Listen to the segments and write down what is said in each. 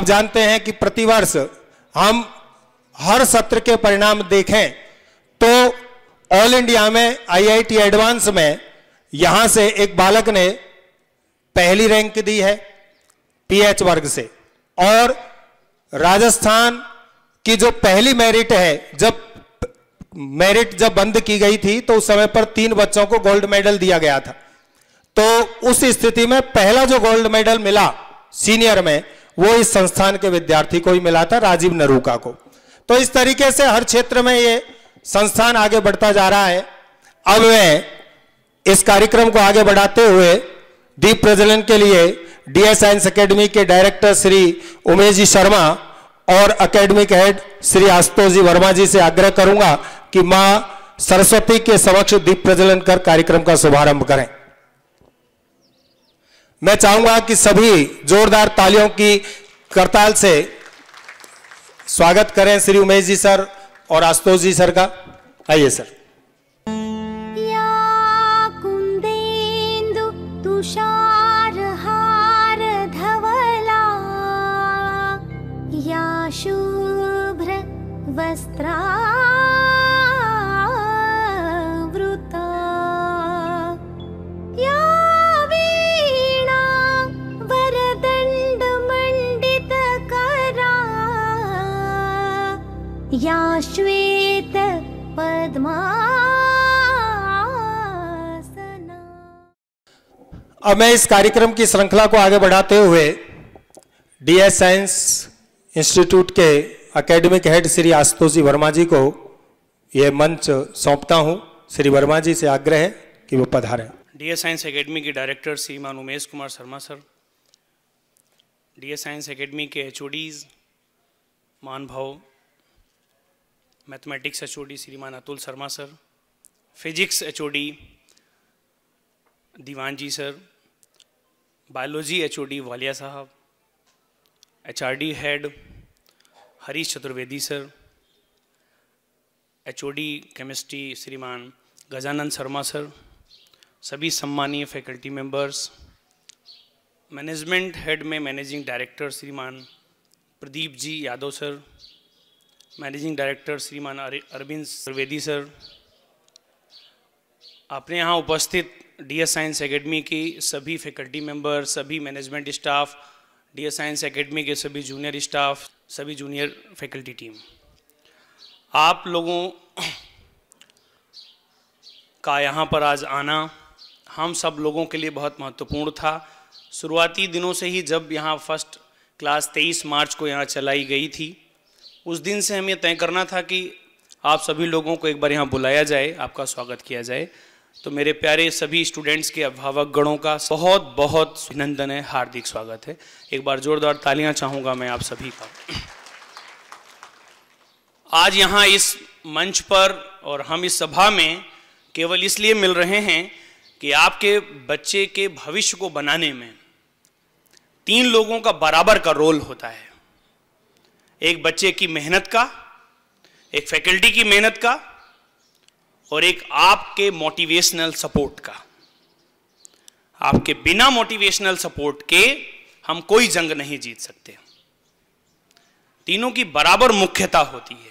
आप जानते हैं कि प्रतिवर्ष हम हर सत्र के परिणाम देखें तो ऑल इंडिया में आईआईटी एडवांस में यहां से एक बालक ने पहली रैंक दी है पीएच वर्ग से और राजस्थान की जो पहली मेरिट है जब मेरिट जब बंद की गई थी तो उस समय पर तीन बच्चों को गोल्ड मेडल दिया गया था तो उस स्थिति में पहला जो गोल्ड मेडल मिला सीनियर में वो इस संस्थान के विद्यार्थी को ही मिला था राजीव नरूका को तो इस तरीके से हर क्षेत्र में ये संस्थान आगे बढ़ता जा रहा है अब वे इस कार्यक्रम को आगे बढ़ाते हुए दीप प्रज्वलन के लिए डीएस साइंस अकेडमी के डायरेक्टर श्री उमेश जी शर्मा और अकेडमिक हेड श्री आशुतोष जी वर्मा जी से आग्रह करूंगा कि मां सरस्वती के समक्ष दीप प्रज्वलन कर कार्यक्रम का शुभारंभ करें मैं चाहूंगा कि सभी जोरदार तालियों की करताल से स्वागत करें श्री उमेश जी सर और आशुतोष जी सर का आइए सर या वस्त्रा या श्वेत पद्मासना अब मैं इस कार्यक्रम की श्रृंखला को आगे बढ़ाते हुए डीएस साइंस इंस्टीट्यूट के एकेडमिक हेड श्री आशुतोष जी वर्मा जी को यह मंच सौंपता हूं श्री वर्मा जी से आग्रह है कि वो पधारें डीएस साइंस एकेडमी के director Shriman Umesh Kumar Sharma sir DS science academy के एच मान भाव mathematics H Shriman Atul Sharma sir physics H Diwan ji sir biology H Walia साहब HRD head Harish Chaturvedi sir HOD chemistry Shriman Gajanand Sharma sir सभी सम्मानीय फैकल्टी मेंबर्स मैनेजमेंट हेड में managing director Shriman Pradeep ji Yadav sir managing director Shriman Arvind Trivedi sir आपने यहाँ उपस्थित डी एस साइंस एकेडमी की सभी फैकल्टी मेंबर सभी management staff D S science academy के सभी जूनियर स्टाफ सभी जूनियर फैकल्टी टीम आप लोगों का यहाँ पर आज आना हम सब लोगों के लिए बहुत महत्वपूर्ण था शुरुआती दिनों से ही जब यहाँ फर्स्ट क्लास 23 मार्च को यहाँ चलाई गई थी उस दिन से हमें तय करना था कि आप सभी लोगों को एक बार यहाँ बुलाया जाए आपका स्वागत किया जाए तो मेरे प्यारे सभी स्टूडेंट्स के अभिभावक गणों का बहुत बहुत अभिनंदन है हार्दिक स्वागत है एक बार जोरदार तालियां चाहूंगा मैं आप सभी का आज यहाँ इस मंच पर और हम इस सभा में केवल इसलिए मिल रहे हैं कि आपके बच्चे के भविष्य को बनाने में तीन लोगों का बराबर का रोल होता है एक बच्चे की मेहनत का एक फैकल्टी की मेहनत का और एक आपके मोटिवेशनल सपोर्ट का आपके बिना मोटिवेशनल सपोर्ट के हम कोई जंग नहीं जीत सकते तीनों की बराबर मुख्यता होती है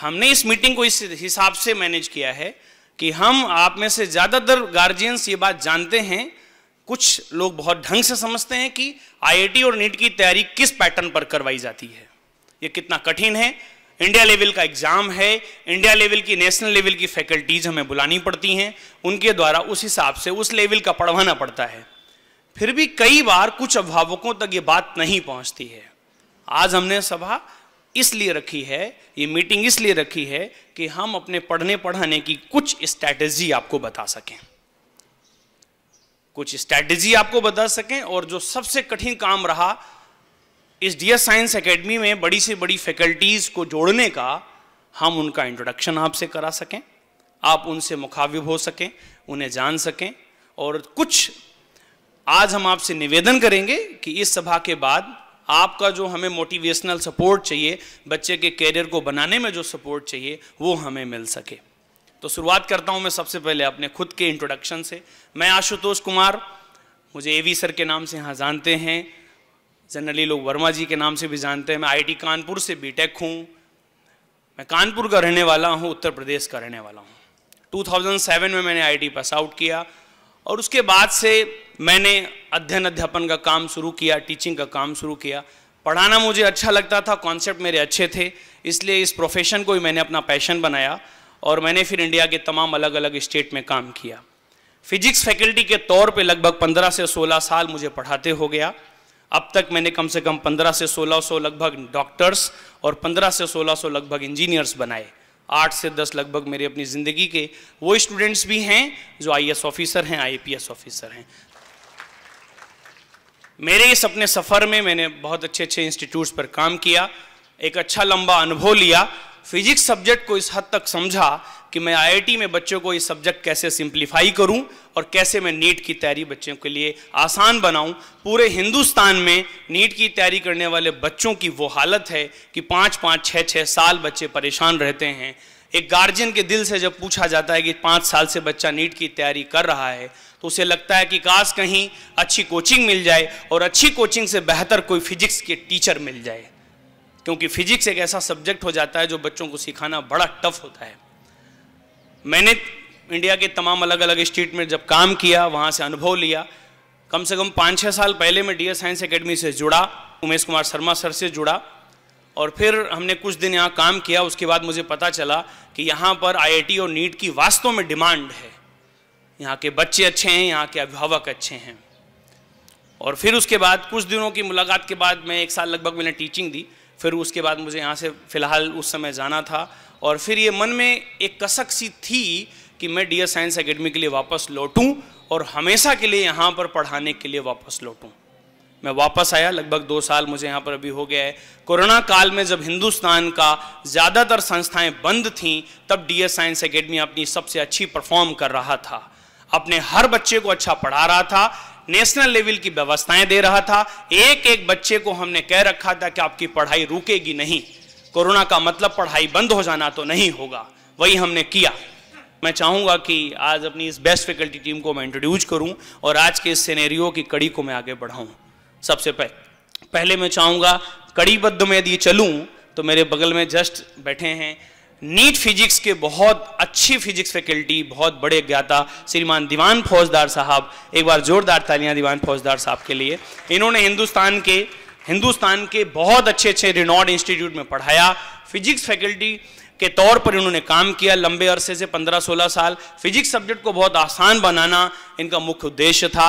हमने इस मीटिंग को इस हिसाब से मैनेज किया है कि हम आप में से ज़्यादातर गार्जियंस ये बात जानते हैं कुछ लोग बहुत ढंग से समझते हैं कि आईआईटी और नीट की तैयारी किस पैटर्न पर करवाई जाती है ये कितना कठिन है इंडिया लेवल का एग्जाम है इंडिया लेवल की नेशनल लेवल की फैकल्टीज हमें बुलानी पड़ती हैं उनके द्वारा उस हिसाब से उस लेवल का पढ़वाना पड़ता है फिर भी कई बार कुछ अभिभावकों तक ये बात नहीं पहुंचती है आज हमने सभा इसलिए रखी है ये मीटिंग इसलिए रखी है कि हम अपने पढ़ने पढ़ाने की कुछ स्ट्रैटेजी आपको बता सकें कुछ स्ट्रैटेजी आपको बता सकें और जो सबसे कठिन काम रहा इस डीएस साइंस एकेडमी में बड़ी से बड़ी फैकल्टीज़ को जोड़ने का हम उनका इंट्रोडक्शन आपसे करा सकें आप उनसे मुखाविब हो सकें उन्हें जान सकें और कुछ आज हम आपसे निवेदन करेंगे कि इस सभा के बाद आपका जो हमें मोटिवेशनल सपोर्ट चाहिए बच्चे के कैरियर को बनाने में जो सपोर्ट चाहिए वो हमें मिल सके तो शुरुआत करता हूं मैं सबसे पहले अपने खुद के इंट्रोडक्शन से मैं आशुतोष कुमार मुझे एवी सर के नाम से यहाँ जानते हैं जनरली लोग वर्मा जी के नाम से भी जानते हैं मैं आईटी कानपुर से बीटेक हूँ मैं कानपुर का रहने वाला हूँ उत्तर प्रदेश का रहने वाला हूँ 2007 में मैंने आईटी पास आउट किया और उसके बाद से मैंने अध्ययन अध्यापन का काम शुरू किया टीचिंग का काम शुरू किया पढ़ाना मुझे अच्छा लगता था कॉन्सेप्ट मेरे अच्छे थे इसलिए इस प्रोफेशन को ही मैंने अपना पैशन बनाया और मैंने फिर इंडिया के तमाम अलग अलग स्टेट में काम किया फिजिक्स फैकल्टी के तौर पे लगभग 15 से 16 साल मुझे पढ़ाते हो गया अब तक मैंने कम से कम 15 से 1600 लगभग डॉक्टर्स और 15 से 1600 लगभग इंजीनियर्स बनाए आठ से दस लगभग मेरे अपनी ज़िंदगी के वो स्टूडेंट्स भी हैं जो आई ऑफिसर हैं आई ऑफिसर हैं मेरे इस अपने सफ़र में मैंने बहुत अच्छे अच्छे इंस्टीट्यूट्स पर काम किया एक अच्छा लंबा अनुभव लिया फिजिक्स सब्जेक्ट को इस हद तक समझा कि मैं आईआईटी में बच्चों को ये सब्जेक्ट कैसे सिंप्लीफाई करूं और कैसे मैं नीट की तैयारी बच्चों के लिए आसान बनाऊं पूरे हिंदुस्तान में नीट की तैयारी करने वाले बच्चों की वो हालत है कि पाँच पाँच छः छः साल बच्चे परेशान रहते हैं एक गार्जियन के दिल से जब पूछा जाता है कि पाँच साल से बच्चा नीट की तैयारी कर रहा है तो उसे लगता है कि काश कहीं अच्छी कोचिंग मिल जाए और अच्छी कोचिंग से बेहतर कोई फिजिक्स के टीचर मिल जाए क्योंकि फिजिक्स एक ऐसा सब्जेक्ट हो जाता है जो बच्चों को सिखाना बड़ा टफ होता है मैंने इंडिया के तमाम अलग अलग स्टेट में जब काम किया वहाँ से अनुभव लिया कम से कम पाँच छः साल पहले मैं डी साइंस एकेडमी से जुड़ा उमेश कुमार शर्मा सर से जुड़ा और फिर हमने कुछ दिन यहाँ काम किया उसके बाद मुझे पता चला कि यहाँ पर आई और नीट की वास्तव में डिमांड है यहाँ के बच्चे अच्छे हैं यहाँ के अभिभावक अच्छे हैं और फिर उसके बाद कुछ दिनों की मुलाकात के बाद मैं एक साल लगभग मैंने टीचिंग दी फिर उसके बाद मुझे यहाँ से फ़िलहाल उस समय जाना था और फिर ये मन में एक कसक सी थी कि मैं डी साइंस अकेडमी के लिए वापस लौटूं और हमेशा के लिए यहाँ पर पढ़ाने के लिए वापस लौटूं मैं वापस आया लगभग दो साल मुझे यहाँ पर अभी हो गया है कोरोना काल में जब हिंदुस्तान का ज़्यादातर संस्थाएं बंद थीं तब डी साइंस अकेडमी अपनी सबसे अच्छी परफॉर्म कर रहा था अपने हर बच्चे को अच्छा पढ़ा रहा था नेशनल लेवल की व्यवस्थाएं दे रहा था एक एक बच्चे को हमने कह रखा था कि आपकी पढ़ाई रुकेगी नहीं कोरोना का मतलब पढ़ाई बंद हो जाना तो नहीं होगा वही हमने किया मैं चाहूंगा कि आज अपनी इस बेस्ट फैकल्टी टीम को मैं इंट्रोड्यूस करूं और आज के इस सिनेरियो की कड़ी को मैं आगे बढ़ाऊं सबसे पहले पहले मैं चाहूंगा कड़ीबद्ध में यदि चलूं तो मेरे बगल में जस्ट बैठे हैं नीट फिजिक्स के बहुत अच्छी फिजिक्स फैकल्टी बहुत बड़े ज्ञाता श्रीमान दीवान फौजदार साहब एक बार जोरदार तालियां दीवान फौजदार साहब के लिए इन्होंने हिंदुस्तान के हिंदुस्तान के बहुत अच्छे अच्छे रिनॉर्ड इंस्टीट्यूट में पढ़ाया फिजिक्स फैकल्टी के तौर पर इन्होंने काम किया लंबे अरसे से 15-16 साल फिजिक्स सब्जेक्ट को बहुत आसान बनाना इनका मुख्य उद्देश्य था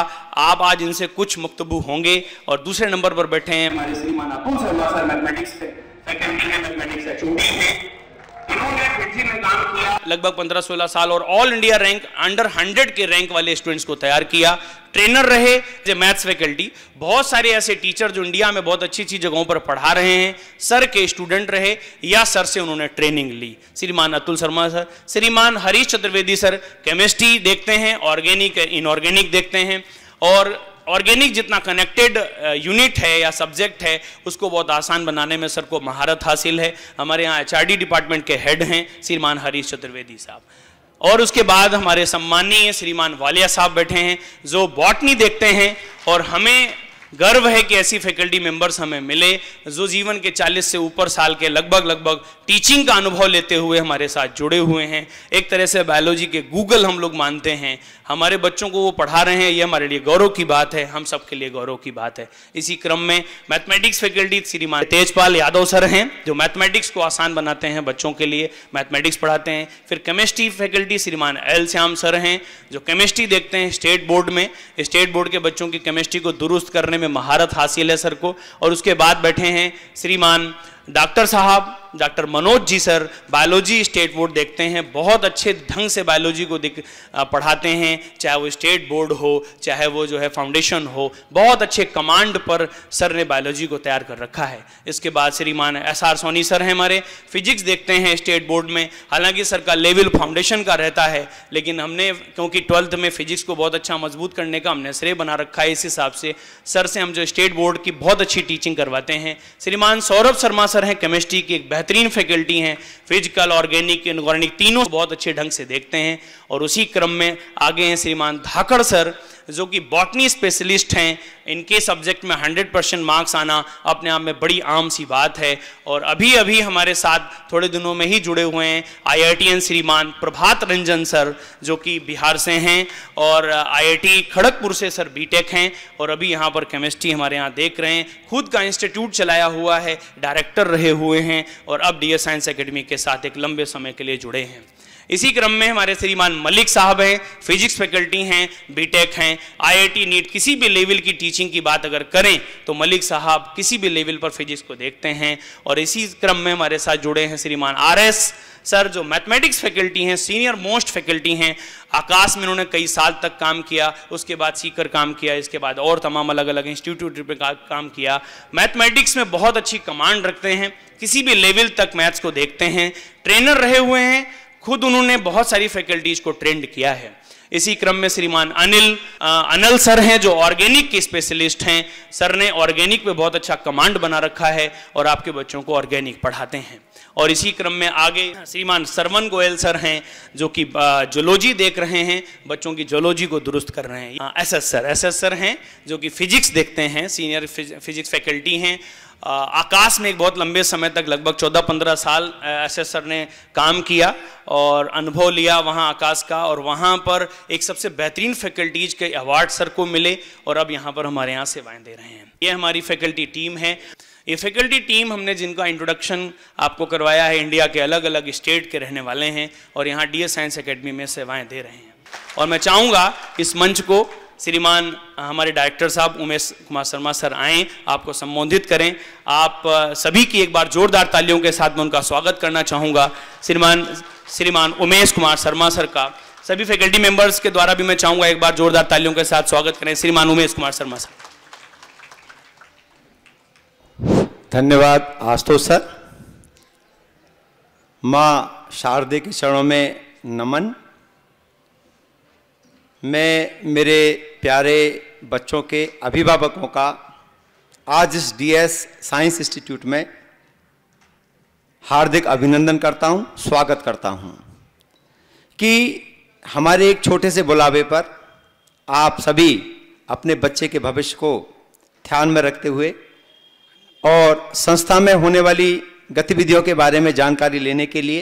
आप आज इनसे कुछ मुक्तबु होंगे और दूसरे नंबर पर बैठे हैं हमारे श्रीमान सर मैथमेटिक्स मैथमेटिक्स लगभग 15-16 साल और ऑल इंडिया रैंक अंडर 100 के रैंक वाले स्टूडेंट्स को तैयार किया ट्रेनर रहे जो मैथ्स फैकल्टी बहुत सारे ऐसे टीचर जो इंडिया में बहुत अच्छी अच्छी जगहों पर पढ़ा रहे हैं सर के स्टूडेंट रहे या सर से उन्होंने ट्रेनिंग ली श्रीमान अतुल शर्मा सर श्रीमान हरीश चतुर्वेदी सर केमिस्ट्री देखते हैं ऑर्गेनिक इनऑर्गेनिक देखते हैं और ऑर्गेनिक जितना कनेक्टेड यूनिट है या सब्जेक्ट है उसको बहुत आसान बनाने में सर को महारत हासिल है हमारे यहाँ एच डिपार्टमेंट के हेड हैं श्रीमान हरीश चतुर्वेदी साहब और उसके बाद हमारे सम्मानीय श्रीमान वालिया साहब बैठे हैं जो बॉटनी देखते हैं और हमें गर्व है कि ऐसी फैकल्टी मेंबर्स हमें मिले जो जीवन के 40 से ऊपर साल के लगभग लगभग टीचिंग का अनुभव लेते हुए हमारे साथ जुड़े हुए हैं एक तरह से बायोलॉजी के गूगल हम लोग मानते हैं हमारे बच्चों को वो पढ़ा रहे हैं ये हमारे लिए गौरव की बात है हम सबके लिए गौरव की बात है इसी क्रम में मैथमेटिक्स फैकल्टी श्रीमान तेजपाल यादव सर हैं जो मैथमेटिक्स को आसान बनाते हैं बच्चों के लिए मैथमेटिक्स पढ़ाते हैं फिर chemistry faculty Shriman L Shyam sir हैं जो केमिस्ट्री देखते हैं स्टेट बोर्ड में स्टेट बोर्ड के बच्चों की केमिस्ट्री को दुरुस्त करने में महारत हासिल है सर को और उसके बाद बैठे हैं श्रीमान डॉक्टर साहब doctor Manoj ji sir biology state board देखते हैं बहुत अच्छे ढंग से बायोलॉजी को दिख पढ़ाते हैं चाहे वो स्टेट बोर्ड हो चाहे वो जो है फाउंडेशन हो बहुत अच्छे कमांड पर सर ने बायोलॉजी को तैयार कर रखा है इसके बाद श्रीमान एस आर सोनी सर हैं हमारे फिजिक्स देखते हैं स्टेट बोर्ड में हालांकि सर का लेवल फाउंडेशन का रहता है लेकिन हमने क्योंकि ट्वेल्थ में फिजिक्स को बहुत अच्छा मजबूत करने का हमने श्रेय बना रखा है इस हिसाब से सर से हम जो स्टेट बोर्ड की बहुत अच्छी टीचिंग करवाते हैं श्रीमान सौरभ शर्मा सर प्रोफेसर हैं केमिस्ट्री की एक बेहतरीन फैकल्टी हैं फिजिकल ऑर्गेनिक इनऑर्गेनिक तीनों बहुत अच्छे ढंग से देखते हैं और उसी क्रम में आगे हैं श्रीमान धाकड़ सर जो कि बॉटनी स्पेशलिस्ट हैं इनके सब्जेक्ट में 100 परसेंट मार्क्स आना अपने आप में बड़ी आम सी बात है और अभी अभी हमारे साथ थोड़े दिनों में ही जुड़े हुए हैं आई श्रीमान प्रभात रंजन सर जो कि बिहार से हैं और आई खड़गपुर से सर बी हैं और अभी यहाँ पर केमिस्ट्री हमारे यहाँ देख रहे हैं खुद का इंस्टीट्यूट चलाया हुआ है डायरेक्टर रहे हुए हैं और अब डी साइंस अकेडमी के साथ एक लंबे समय के लिए जुड़े हैं इसी क्रम में हमारे श्रीमान मलिक साहब हैं फिजिक्स फैकल्टी हैं बीटेक हैं आईआईटी नीट किसी भी लेवल की टीचिंग की बात अगर करें तो मलिक साहब किसी भी लेवल पर फिजिक्स को देखते हैं और इसी क्रम में हमारे साथ जुड़े हैं श्रीमान आर सर जो मैथमेटिक्स फैकल्टी हैं सीनियर मोस्ट फैकल्टी हैं आकाश में उन्होंने कई साल तक काम किया उसके बाद सीकर काम किया इसके बाद और तमाम अलग अलग इंस्टीट्यूट पर काम किया मैथमेटिक्स में बहुत अच्छी कमांड रखते हैं किसी भी लेवल तक मैथ्स को देखते हैं ट्रेनर रहे हुए हैं खुद उन्होंने बहुत सारी फैकल्टीज को ट्रेंड किया है इसी क्रम में श्रीमान अनिल आ, अनिल सर हैं जो ऑर्गेनिक के स्पेशलिस्ट हैं सर ने ऑर्गेनिक पे बहुत अच्छा कमांड बना रखा है और आपके बच्चों को ऑर्गेनिक पढ़ाते हैं और इसी क्रम में आगे श्रीमान सरवन गोयल सर हैं जो कि जोलॉजी देख रहे हैं बच्चों की जोलॉजी को दुरुस्त कर रहे हैं S S sir S S sir हैं जो कि फिजिक्स देखते हैं सीनियर फिजिक्स फैकल्टी हैं आकाश में एक बहुत लंबे समय तक लगभग 14-15 साल एसएसआर ने काम किया और अनुभव लिया वहाँ आकाश का और वहाँ पर एक सबसे बेहतरीन फैकल्टीज के अवार्ड सर को मिले और अब यहाँ पर हमारे यहाँ सेवाएं दे रहे हैं ये हमारी फैकल्टी टीम है ये फैकल्टी टीम हमने जिनका इंट्रोडक्शन आपको करवाया है इंडिया के अलग अलग स्टेट के रहने वाले हैं और यहाँ डी साइंस अकेडमी में सेवाएँ दे रहे हैं और मैं चाहूँगा इस मंच को श्रीमान हमारे डायरेक्टर साहब उमेश कुमार शर्मा सर आए आपको संबोधित करें आप सभी की एक बार जोरदार तालियों के साथ मैं उनका स्वागत करना चाहूँगा श्रीमान श्रीमान उमेश कुमार शर्मा सर का सभी फैकल्टी मेंबर्स के द्वारा भी मैं चाहूँगा एक बार जोरदार तालियों के साथ स्वागत करें श्रीमान उमेश कुमार शर्मा सर धन्यवाद आशुतोष सर माँ शारदे के चरणों में नमन मैं मेरे प्यारे बच्चों के अभिभावकों का आज इस डीएस साइंस इंस्टीट्यूट में हार्दिक अभिनंदन करता हूं, स्वागत करता हूं कि हमारे एक छोटे से बुलावे पर आप सभी अपने बच्चे के भविष्य को ध्यान में रखते हुए और संस्था में होने वाली गतिविधियों के बारे में जानकारी लेने के लिए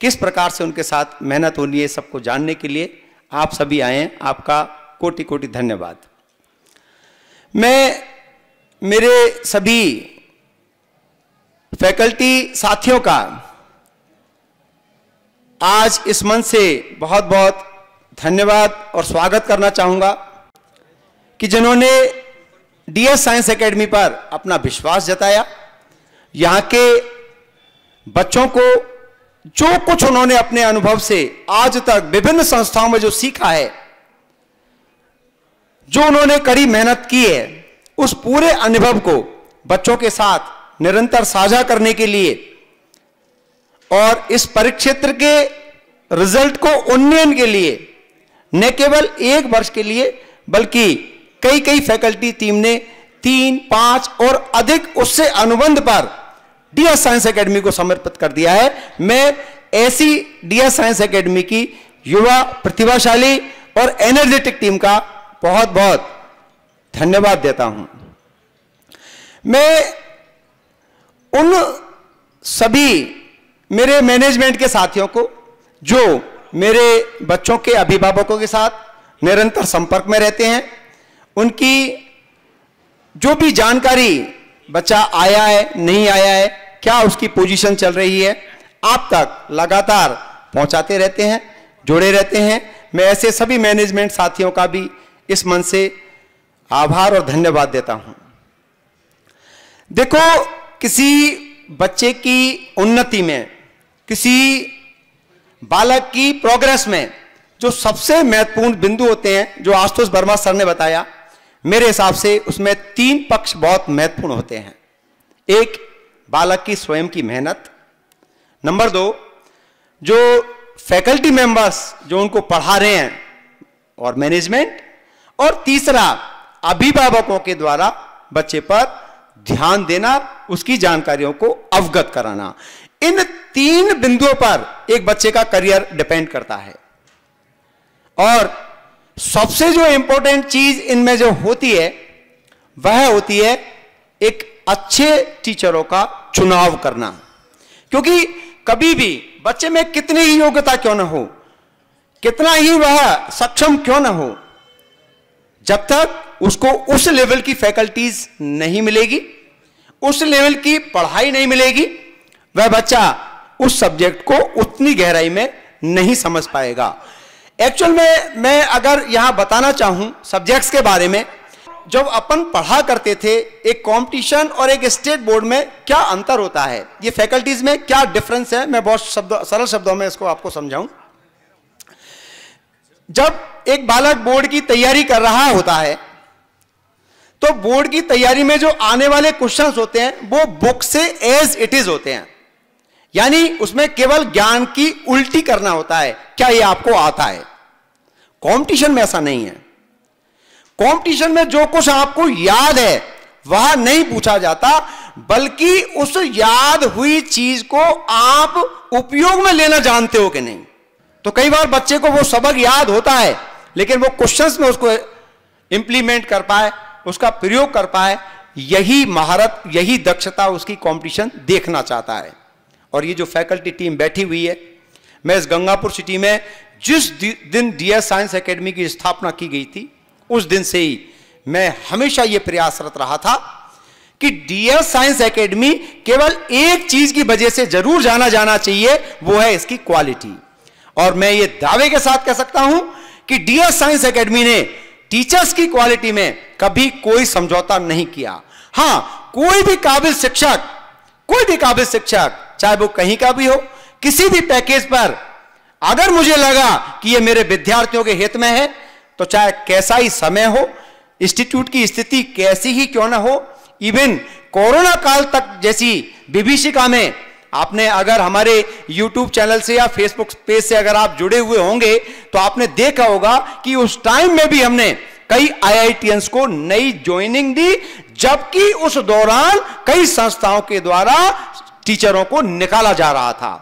किस प्रकार से उनके साथ मेहनत होनी है सबको जानने के लिए आप सभी आए हैं आपका कोटि कोटि धन्यवाद मैं मेरे सभी फैकल्टी साथियों का आज इस मंच से बहुत बहुत धन्यवाद और स्वागत करना चाहूँगा कि जिन्होंने डीएस साइंस एकेडमी पर अपना विश्वास जताया यहाँ के बच्चों को जो कुछ उन्होंने अपने अनुभव से आज तक विभिन्न संस्थाओं में जो सीखा है जो उन्होंने कड़ी मेहनत की है उस पूरे अनुभव को बच्चों के साथ निरंतर साझा करने के लिए और इस परिक्षेत्र के रिजल्ट को उन्नयन के लिए न केवल एक वर्ष के लिए बल्कि कई कई फैकल्टी टीम ने तीन पांच और अधिक उससे अनुबंध पर डीएस साइंस एकेडमी को समर्पित कर दिया है मैं ऐसी डीएस साइंस एकेडमी की युवा प्रतिभाशाली और एनर्जेटिक टीम का बहुत बहुत धन्यवाद देता हूं मैं उन सभी मेरे मैनेजमेंट के साथियों को जो मेरे बच्चों के अभिभावकों के साथ निरंतर संपर्क में रहते हैं उनकी जो भी जानकारी बच्चा आया है नहीं आया है क्या उसकी पोजीशन चल रही है आप तक लगातार पहुंचाते रहते हैं जुड़े रहते हैं मैं ऐसे सभी मैनेजमेंट साथियों का भी इस मन से आभार और धन्यवाद देता हूं देखो किसी बच्चे की उन्नति में किसी बालक की प्रोग्रेस में जो सबसे महत्वपूर्ण बिंदु होते हैं जो आशुतोष वर्मा सर ने बताया मेरे हिसाब से उसमें तीन पक्ष बहुत महत्वपूर्ण होते हैं एक बालक की स्वयं की मेहनत नंबर दो जो फैकल्टी मेंबर्स जो उनको पढ़ा रहे हैं और मैनेजमेंट और तीसरा अभिभावकों के द्वारा बच्चे पर ध्यान देना उसकी जानकारियों को अवगत कराना इन तीन बिंदुओं पर एक बच्चे का करियर डिपेंड करता है और सबसे जो इंपॉर्टेंट चीज इनमें जो होती है वह होती है एक अच्छे टीचरों का चुनाव करना क्योंकि कभी भी बच्चे में कितनी ही योग्यता क्यों ना हो कितना ही वह सक्षम क्यों ना हो जब तक उसको उस लेवल की फैकल्टीज नहीं मिलेगी उस लेवल की पढ़ाई नहीं मिलेगी वह बच्चा उस सब्जेक्ट को उतनी गहराई में नहीं समझ पाएगा एक्चुअल में मैं अगर यहां बताना चाहूं सब्जेक्ट्स के बारे में जब अपन पढ़ा करते थे एक कंपटीशन और एक स्टेट बोर्ड में क्या अंतर होता है ये फैकल्टीज में क्या डिफरेंस है मैं बहुत शब्द सरल शब्दों में इसको आपको समझाऊं जब एक बालक बोर्ड की तैयारी कर रहा होता है तो बोर्ड की तैयारी में जो आने वाले क्वेश्चंस होते हैं वो बुक से एज इट इज होते हैं यानी उसमें केवल ज्ञान की उल्टी करना होता है क्या ये आपको आता है कंपटीशन में ऐसा नहीं है कंपटीशन में जो कुछ आपको याद है वह नहीं पूछा जाता बल्कि उस याद हुई चीज को आप उपयोग में लेना जानते हो कि नहीं तो कई बार बच्चे को वो सबक याद होता है लेकिन वो क्वेश्चंस में उसको इंप्लीमेंट कर पाए उसका प्रयोग कर पाए यही महारत यही दक्षता उसकी कंपटीशन देखना चाहता है और ये जो फैकल्टी टीम बैठी हुई है मैं इस गंगापुर सिटी में जिस दिन डी साइंस एकेडमी की स्थापना की गई थी उस दिन से ही मैं हमेशा ये प्रयासरत रहा था कि डीएस साइंस एकेडमी केवल एक चीज की वजह से जरूर जाना जाना चाहिए वो है इसकी क्वालिटी और मैं ये दावे के साथ कह सकता हूं कि डीएस साइंस एकेडमी ने टीचर्स की क्वालिटी में कभी कोई समझौता नहीं किया हां कोई भी काबिल शिक्षक कोई भी काबिल शिक्षक चाहे वो कहीं का भी हो किसी भी पैकेज पर अगर मुझे लगा कि ये मेरे विद्यार्थियों के हित में है तो चाहे कैसा ही समय हो इंस्टीट्यूट की स्थिति कैसी ही क्यों ना हो इवन कोरोना काल तक जैसी विभीषिका में आपने अगर हमारे YouTube चैनल से या Facebook पेज से अगर आप जुड़े हुए होंगे तो आपने देखा होगा कि उस टाइम में भी हमने कई आई को नई ज्वाइनिंग दी जबकि उस दौरान कई संस्थाओं के द्वारा टीचरों को निकाला जा रहा था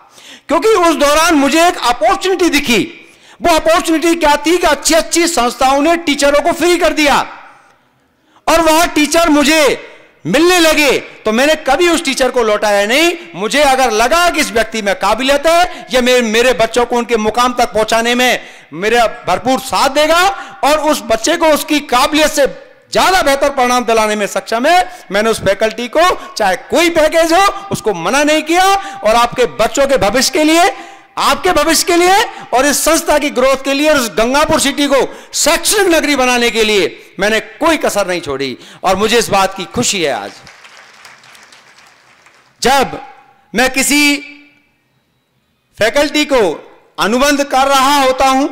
क्योंकि उस दौरान मुझे एक अपॉर्चुनिटी दिखी वो अपॉर्चुनिटी क्या थी कि अच्छी अच्छी संस्थाओं ने टीचरों को फ्री कर दिया और वह टीचर मुझे मिलने लगे तो मैंने कभी उस टीचर को लौटाया नहीं मुझे अगर लगा कि इस व्यक्ति में काबिलियत है या मेरे मेरे बच्चों को उनके मुकाम तक पहुंचाने में मेरा भरपूर साथ देगा और उस बच्चे को उसकी काबिलियत से ज्यादा बेहतर परिणाम दिलाने में सक्षम है मैंने उस फैकल्टी को चाहे कोई पैकेज हो उसको मना नहीं किया और आपके बच्चों के भविष्य के लिए आपके भविष्य के लिए और इस संस्था की ग्रोथ के लिए और इस गंगापुर सिटी को शैक्षणिक नगरी बनाने के लिए मैंने कोई कसर नहीं छोड़ी और मुझे इस बात की खुशी है आज जब मैं किसी फैकल्टी को अनुबंध कर रहा होता हूं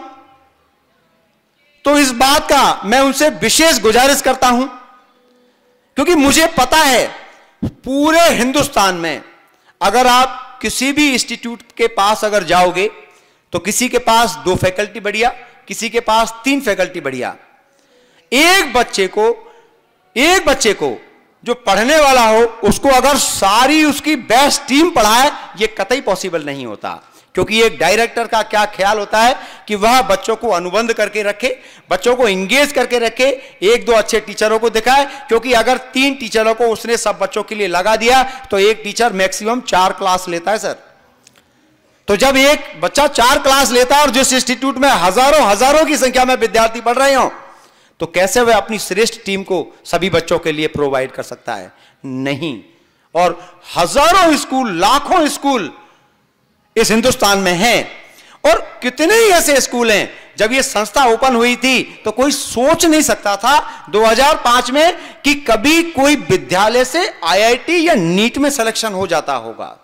तो इस बात का मैं उनसे विशेष गुजारिश करता हूं क्योंकि मुझे पता है पूरे हिंदुस्तान में अगर आप किसी भी इंस्टीट्यूट के पास अगर जाओगे तो किसी के पास दो फैकल्टी बढ़िया किसी के पास तीन फैकल्टी बढ़िया एक बच्चे को एक बच्चे को जो पढ़ने वाला हो उसको अगर सारी उसकी बेस्ट टीम पढ़ाए ये कतई पॉसिबल नहीं होता क्योंकि एक डायरेक्टर का क्या ख्याल होता है कि वह बच्चों को अनुबंध करके रखे बच्चों को इंगेज करके रखे एक दो अच्छे टीचरों को दिखाए क्योंकि अगर तीन टीचरों को उसने सब बच्चों के लिए लगा दिया तो एक टीचर मैक्सिमम चार क्लास लेता है सर तो जब एक बच्चा चार क्लास लेता है और जिस इंस्टीट्यूट में हजारों हजारों की संख्या में विद्यार्थी पढ़ रहे हो तो कैसे वह अपनी श्रेष्ठ टीम को सभी बच्चों के लिए प्रोवाइड कर सकता है नहीं और हजारों स्कूल लाखों स्कूल इस हिंदुस्तान में है और कितने ही ऐसे स्कूल हैं जब ये संस्था ओपन हुई थी तो कोई सोच नहीं सकता था 2005 में कि कभी कोई विद्यालय से आईआईटी या नीट में सिलेक्शन हो जाता होगा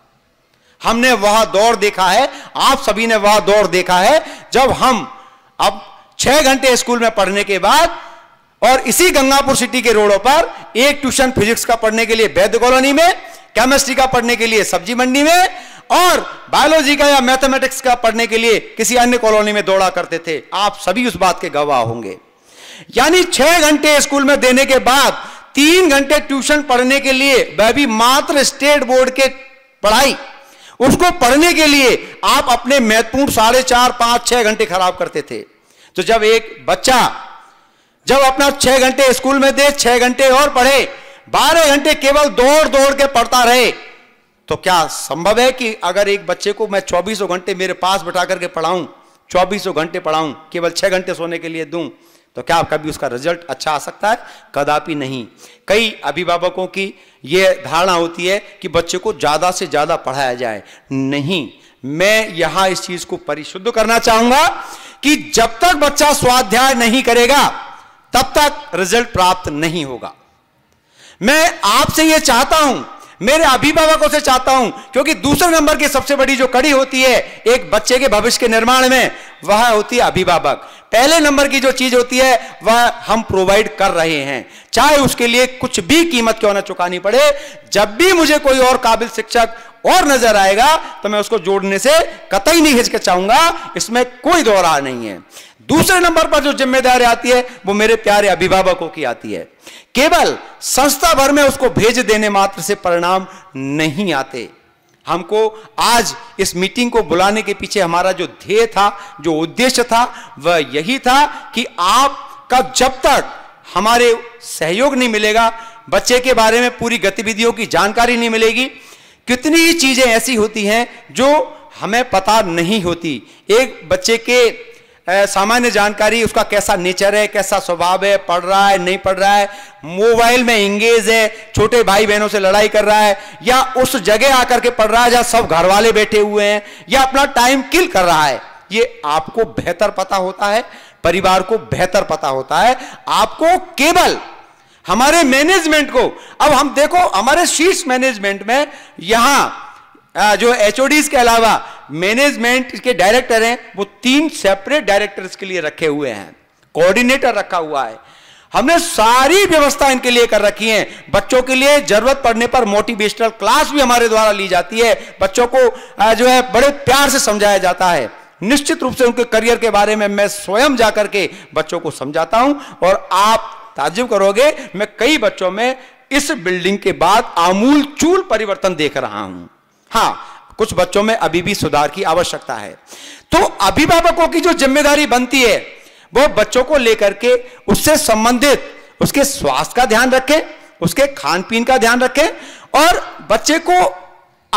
हमने वह दौर देखा है आप सभी ने वह दौर देखा है जब हम अब छह घंटे स्कूल में पढ़ने के बाद और इसी गंगापुर सिटी के रोडों पर एक ट्यूशन फिजिक्स का पढ़ने के लिए वैद्य कॉलोनी में केमिस्ट्री का पढ़ने के लिए सब्जी मंडी में और बायोलॉजी का या मैथमेटिक्स का पढ़ने के लिए किसी अन्य कॉलोनी में दौड़ा करते थे आप सभी उस बात के गवाह होंगे यानी छह घंटे स्कूल में देने के बाद तीन घंटे ट्यूशन पढ़ने के लिए वह भी मात्र स्टेट बोर्ड के पढ़ाई उसको पढ़ने के लिए आप अपने महत्वपूर्ण साढ़े चार पांच छह घंटे खराब करते थे तो जब एक बच्चा जब अपना छह घंटे स्कूल में दे छह घंटे और पढ़े बारह घंटे केवल दौड़ दौड़ के पढ़ता रहे तो क्या संभव है कि अगर एक बच्चे को मैं चौबीसों घंटे मेरे पास बैठा करके पढ़ाऊं चौबीसों घंटे पढ़ाऊं केवल छह घंटे सोने के लिए दूं तो क्या कभी उसका रिजल्ट अच्छा आ सकता है कदापि नहीं कई अभिभावकों की यह धारणा होती है कि बच्चे को ज़्यादा से ज़्यादा पढ़ाया जाए नहीं मैं यहां इस चीज़ को परिशुद्ध करना चाहूंगा कि जब तक बच्चा स्वाध्याय नहीं करेगा तब तक रिजल्ट प्राप्त नहीं होगा मैं आपसे यह चाहता हूं मेरे अभिभावकों से चाहता हूं क्योंकि दूसरे नंबर की सबसे बड़ी जो कड़ी होती है एक बच्चे के भविष्य के निर्माण में वह होती है अभिभावक पहले नंबर की जो चीज होती है वह हम प्रोवाइड कर रहे हैं चाहे उसके लिए कुछ भी कीमत क्यों ना चुकानी पड़े जब भी मुझे कोई और काबिल शिक्षक और नजर आएगा तो मैं उसको जोड़ने से कतई नहीं हिचकचाऊंगा इसमें कोई दोहरा नहीं है दूसरे नंबर पर जो जिम्मेदारी आती है वो मेरे प्यारे अभिभावकों की आती है केवल संस्था भर में उसको भेज देने मात्र से परिणाम नहीं आते हमको आज इस मीटिंग को बुलाने के पीछे हमारा जो ध्येय था जो उद्देश्य था वह यही था कि आपका जब तक हमारे सहयोग नहीं मिलेगा बच्चे के बारे में पूरी गतिविधियों की जानकारी नहीं मिलेगी कितनी चीजें ऐसी होती हैं जो हमें पता नहीं होती एक बच्चे के सामान्य जानकारी उसका कैसा नेचर है कैसा स्वभाव है पढ़ रहा है नहीं पढ़ रहा है मोबाइल में इंगेज है छोटे भाई बहनों से लड़ाई कर रहा है या उस जगह आकर के पढ़ रहा है जहां सब घर वाले बैठे हुए हैं या अपना टाइम किल कर रहा है ये आपको बेहतर पता होता है परिवार को बेहतर पता होता है आपको केवल हमारे मैनेजमेंट को अब हम देखो हमारे शीर्ष मैनेजमेंट में यहां जो एच के अलावा मैनेजमेंट के डायरेक्टर हैं वो तीन सेपरेट डायरेक्टर्स के लिए रखे हुए हैं कोऑर्डिनेटर रखा हुआ है हमने सारी व्यवस्था इनके लिए कर रखी है बच्चों के लिए जरूरत पड़ने पर मोटिवेशनल क्लास भी हमारे द्वारा ली जाती है बच्चों को जो है बड़े प्यार से समझाया जाता है निश्चित रूप से उनके करियर के बारे में मैं स्वयं जाकर के बच्चों को समझाता हूं और आप ताजुब करोगे मैं कई बच्चों में इस बिल्डिंग के बाद आमूल चूल परिवर्तन देख रहा हूं हाँ कुछ बच्चों में अभी भी सुधार की आवश्यकता है तो अभिभावकों की जो जिम्मेदारी बनती है वो बच्चों को लेकर के उससे संबंधित उसके स्वास्थ्य का ध्यान रखें उसके खान पीन का ध्यान रखें और बच्चे को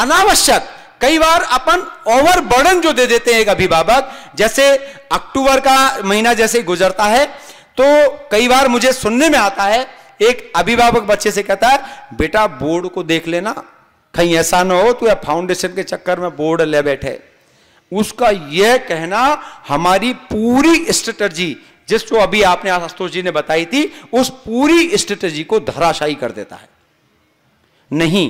अनावश्यक कई बार अपन ओवर बर्डन जो दे देते हैं एक अभिभावक जैसे अक्टूबर का महीना जैसे गुजरता है तो कई बार मुझे सुनने में आता है एक अभिभावक बच्चे से कहता है बेटा बोर्ड को देख लेना कहीं ऐसा ना हो तो यह फाउंडेशन के चक्कर में बोर्ड ले बैठे उसका यह कहना हमारी पूरी जिस जिसको अभी आपने आशुतोष जी ने बताई थी उस पूरी स्ट्रेटजी को धराशायी कर देता है नहीं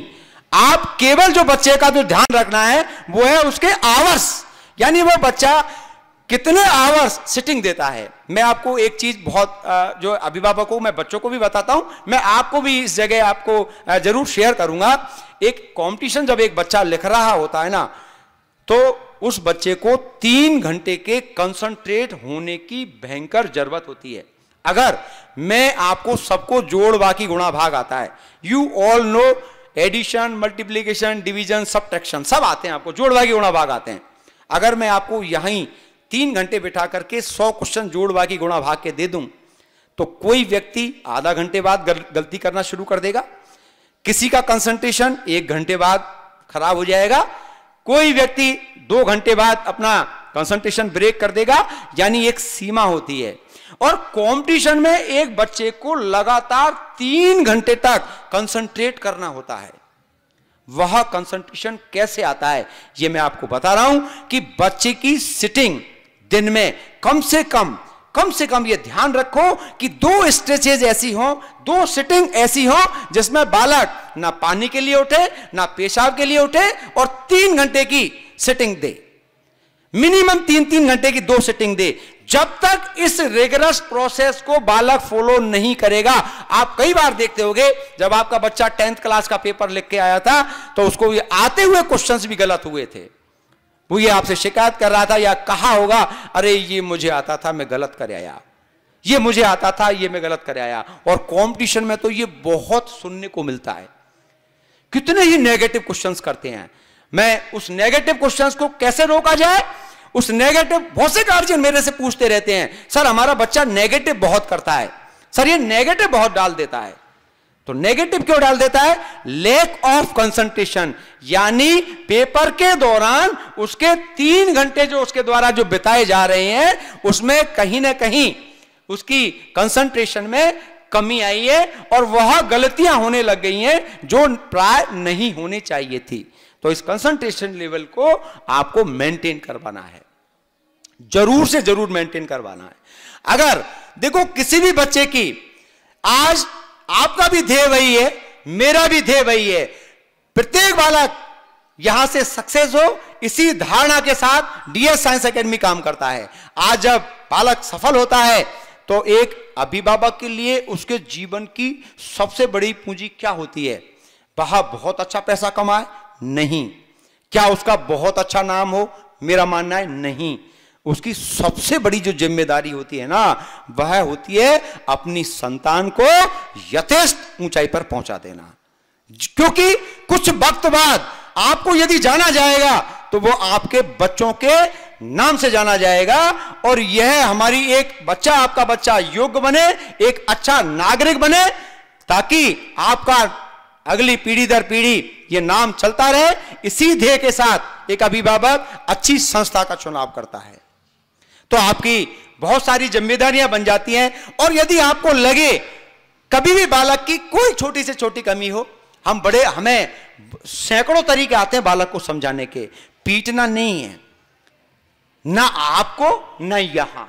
आप केवल जो बच्चे का जो ध्यान रखना है वो है उसके आवर्स यानी वो बच्चा कितने आवर्स सिटिंग देता है मैं आपको एक चीज बहुत जो अभिभावकों मैं बच्चों को भी बताता हूं मैं आपको भी इस जगह आपको जरूर शेयर करूंगा एक कंपटीशन जब एक बच्चा लिख रहा होता है ना तो उस बच्चे को तीन घंटे के कंसंट्रेट होने की भयंकर जरूरत होती है अगर मैं आपको सबको जोड़ बाकी गुणा भाग आता है you all know addition multiplication division सब सब आते हैं आपको जोड़ बाकी गुणा भाग आते हैं अगर मैं आपको यहीं तीन घंटे बिठा करके सौ क्वेश्चन जोड़ बाकी गुणा भाग के दे दूं तो कोई व्यक्ति आधा घंटे बाद गल, गलती करना शुरू कर देगा किसी का कंसंट्रेशन एक घंटे बाद खराब हो जाएगा कोई व्यक्ति दो घंटे बाद अपना कंसंट्रेशन ब्रेक कर देगा यानी एक सीमा होती है और कंपटीशन में एक बच्चे को लगातार तीन घंटे तक कंसंट्रेट करना होता है वह कंसंट्रेशन कैसे आता है यह मैं आपको बता रहा हूं कि बच्चे की सिटिंग दिन में कम से कम कम से कम ये ध्यान रखो कि दो स्ट्रेचेज ऐसी हो दो सिटिंग ऐसी हो जिसमें बालक ना पानी के लिए उठे ना पेशाब के लिए उठे और तीन घंटे की सिटिंग दे मिनिमम तीन तीन घंटे की दो सिटिंग दे जब तक इस रेगुलस प्रोसेस को बालक फॉलो नहीं करेगा आप कई बार देखते होंगे जब आपका बच्चा टेंथ क्लास का पेपर लिख के आया था तो उसको आते हुए क्वेश्चंस भी गलत हुए थे वो ये आपसे शिकायत कर रहा था या कहा होगा अरे ये मुझे आता था मैं गलत कर आया ये मुझे आता था ये मैं गलत कर आया और कंपटीशन में तो ये बहुत सुनने को मिलता है कितने ही नेगेटिव क्वेश्चंस करते हैं मैं उस नेगेटिव क्वेश्चंस को कैसे रोका जाए उस नेगेटिव बहुत से गार्जियन मेरे से पूछते रहते हैं सर हमारा बच्चा नेगेटिव बहुत करता है सर ये नेगेटिव बहुत डाल देता है तो नेगेटिव क्यों डाल देता है लेक ऑफ कंसंट्रेशन यानी पेपर के दौरान उसके तीन घंटे जो उसके द्वारा जो बिताए जा रहे हैं उसमें कहीं ना कहीं उसकी कंसंट्रेशन में कमी आई है और वह गलतियां होने लग गई हैं जो प्राय नहीं होनी चाहिए थी तो इस कंसंट्रेशन लेवल को आपको मेंटेन करवाना है जरूर से जरूर मेंटेन करवाना है अगर देखो किसी भी बच्चे की आज आपका भी ध्येय वही है मेरा भी ध्येय वही है प्रत्येक बालक यहां से सक्सेस हो इसी धारणा के साथ डीएस साइंस एकेडमी काम करता है आज जब बालक सफल होता है तो एक अभिभावक के लिए उसके जीवन की सबसे बड़ी पूंजी क्या होती है वह बहुत अच्छा पैसा कमाए नहीं क्या उसका बहुत अच्छा नाम हो मेरा मानना है नहीं उसकी सबसे बड़ी जो जिम्मेदारी होती है ना वह होती है अपनी संतान को यथेष्ट ऊंचाई पर पहुंचा देना क्योंकि कुछ वक्त बाद आपको यदि जाना जाएगा तो वो आपके बच्चों के नाम से जाना जाएगा और यह हमारी एक बच्चा आपका बच्चा योग्य बने एक अच्छा नागरिक बने ताकि आपका अगली पीढ़ी दर पीढ़ी यह नाम चलता रहे इसी ध्येय के साथ एक अभिभावक अच्छी संस्था का चुनाव करता है तो आपकी बहुत सारी जिम्मेदारियां बन जाती हैं और यदि आपको लगे कभी भी बालक की कोई छोटी से छोटी कमी हो हम बड़े हमें सैकड़ों तरीके आते हैं बालक को समझाने के पीटना नहीं है ना आपको ना यहां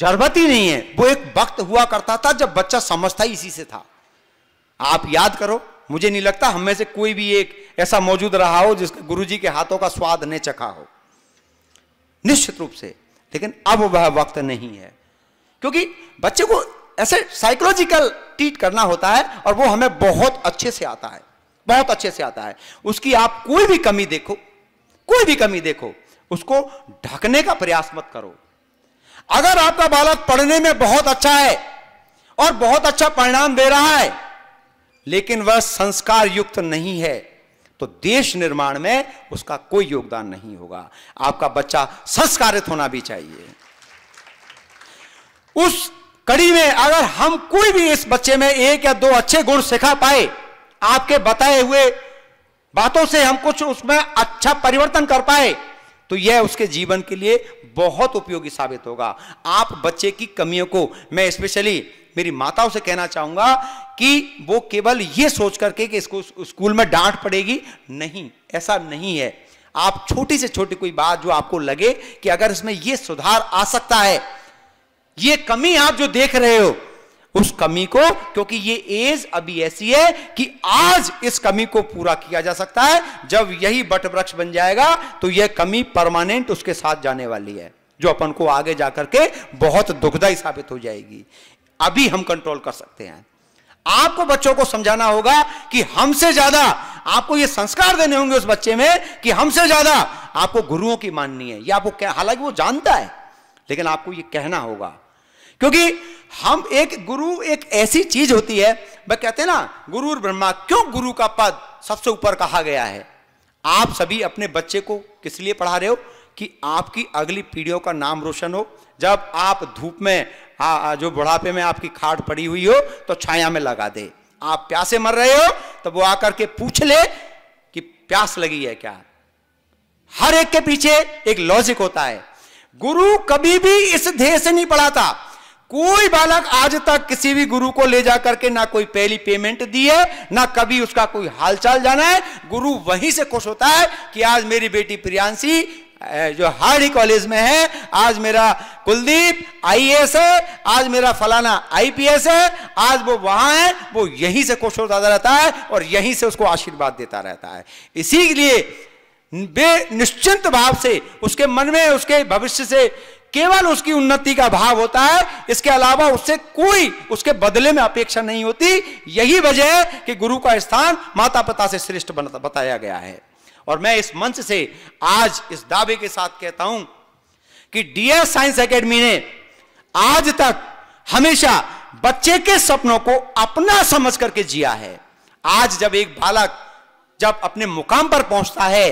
जरूरत ही नहीं है वो एक वक्त हुआ करता था जब बच्चा समझता ही इसी से था आप याद करो मुझे नहीं लगता हम में से कोई भी एक ऐसा मौजूद रहा हो जिसके गुरुजी के हाथों का स्वाद ने चखा हो निश्चित रूप से लेकिन अब वह वक्त नहीं है क्योंकि बच्चे को ऐसे साइकोलॉजिकल ट्रीट करना होता है और वो हमें बहुत अच्छे से आता है बहुत अच्छे से आता है उसकी आप कोई भी कमी देखो कोई भी कमी देखो उसको ढकने का प्रयास मत करो अगर आपका बालक पढ़ने में बहुत अच्छा है और बहुत अच्छा परिणाम दे रहा है लेकिन वह संस्कार युक्त नहीं है तो देश निर्माण में उसका कोई योगदान नहीं होगा आपका बच्चा संस्कारित होना भी चाहिए उस कड़ी में अगर हम कोई भी इस बच्चे में एक या दो अच्छे गुण सिखा पाए आपके बताए हुए बातों से हम कुछ उसमें अच्छा परिवर्तन कर पाए तो यह उसके जीवन के लिए बहुत उपयोगी साबित होगा आप बच्चे की कमियों को मैं स्पेशली मेरी माताओं से कहना चाहूंगा कि वो केवल ये सोच करके कि इसको स्कूल में डांट पड़ेगी नहीं ऐसा नहीं है आप छोटी से छोटी कोई बात जो आपको लगे कि अगर इसमें यह सुधार आ सकता है यह कमी आप जो देख रहे हो उस कमी को क्योंकि ये एज अभी ऐसी है कि आज इस कमी को पूरा किया जा सकता है जब यही बट वृक्ष बन जाएगा तो यह कमी परमानेंट उसके साथ जाने वाली है जो अपन को आगे जाकर के बहुत दुखदाई साबित हो जाएगी अभी हम कंट्रोल कर सकते हैं आपको बच्चों को समझाना होगा कि हमसे ज्यादा आपको ये संस्कार देने होंगे उस बच्चे में कि हमसे ज्यादा आपको गुरुओं की माननी है या आपको हालांकि वो जानता है लेकिन आपको ये कहना होगा क्योंकि हम एक गुरु एक ऐसी चीज होती है वह कहते हैं ना गुरु और ब्रह्मा क्यों गुरु का पद सबसे ऊपर कहा गया है आप सभी अपने बच्चे को किस लिए पढ़ा रहे हो कि आपकी अगली पीढ़ियों का नाम रोशन हो जब आप धूप में आ, जो बुढ़ापे में आपकी खाट पड़ी हुई हो तो छाया में लगा दे आप प्यासे मर रहे हो तो वो आकर के पूछ ले कि प्यास लगी है क्या हर एक के पीछे एक लॉजिक होता है गुरु कभी भी इस ध्येय से नहीं पढ़ाता कोई बालक आज तक किसी भी गुरु को ले जा करके ना कोई पहली पेमेंट दी है ना कभी उसका कोई हालचाल जाना है गुरु वहीं से खुश होता है कि आज मेरी बेटी प्रियांशी जो हार्डी कॉलेज में है आज मेरा कुलदीप आईएएस है आज मेरा फलाना आईपीएस है आज वो वहां है वो यहीं से कोश होता रहता है और यहीं से उसको आशीर्वाद देता रहता है इसीलिए बे निश्चिंत भाव से उसके मन में उसके भविष्य से केवल उसकी उन्नति का भाव होता है इसके अलावा उससे कोई उसके बदले में अपेक्षा नहीं होती यही वजह है कि गुरु का स्थान माता पिता से श्रेष्ठ बताया गया है और मैं इस मंच से आज इस दावे के साथ कहता हूं कि डीएस साइंस एकेडमी ने आज तक हमेशा बच्चे के सपनों को अपना समझ करके जिया है आज जब एक बालक जब अपने मुकाम पर पहुंचता है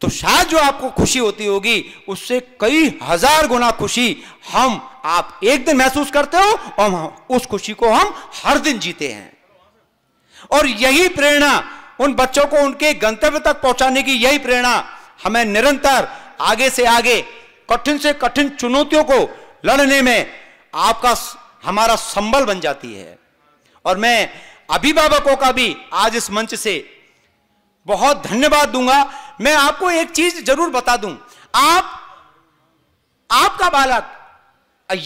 तो शायद जो आपको खुशी होती होगी उससे कई हजार गुना खुशी हम आप एक दिन महसूस करते हो और उस खुशी को हम हर दिन जीते हैं और यही प्रेरणा उन बच्चों को उनके गंतव्य तक पहुंचाने की यही प्रेरणा हमें निरंतर आगे से आगे कठिन से कठिन चुनौतियों को लड़ने में आपका हमारा संबल बन जाती है और मैं अभिभावकों का भी आज इस मंच से बहुत धन्यवाद दूंगा मैं आपको एक चीज जरूर बता दूं आप आपका बालक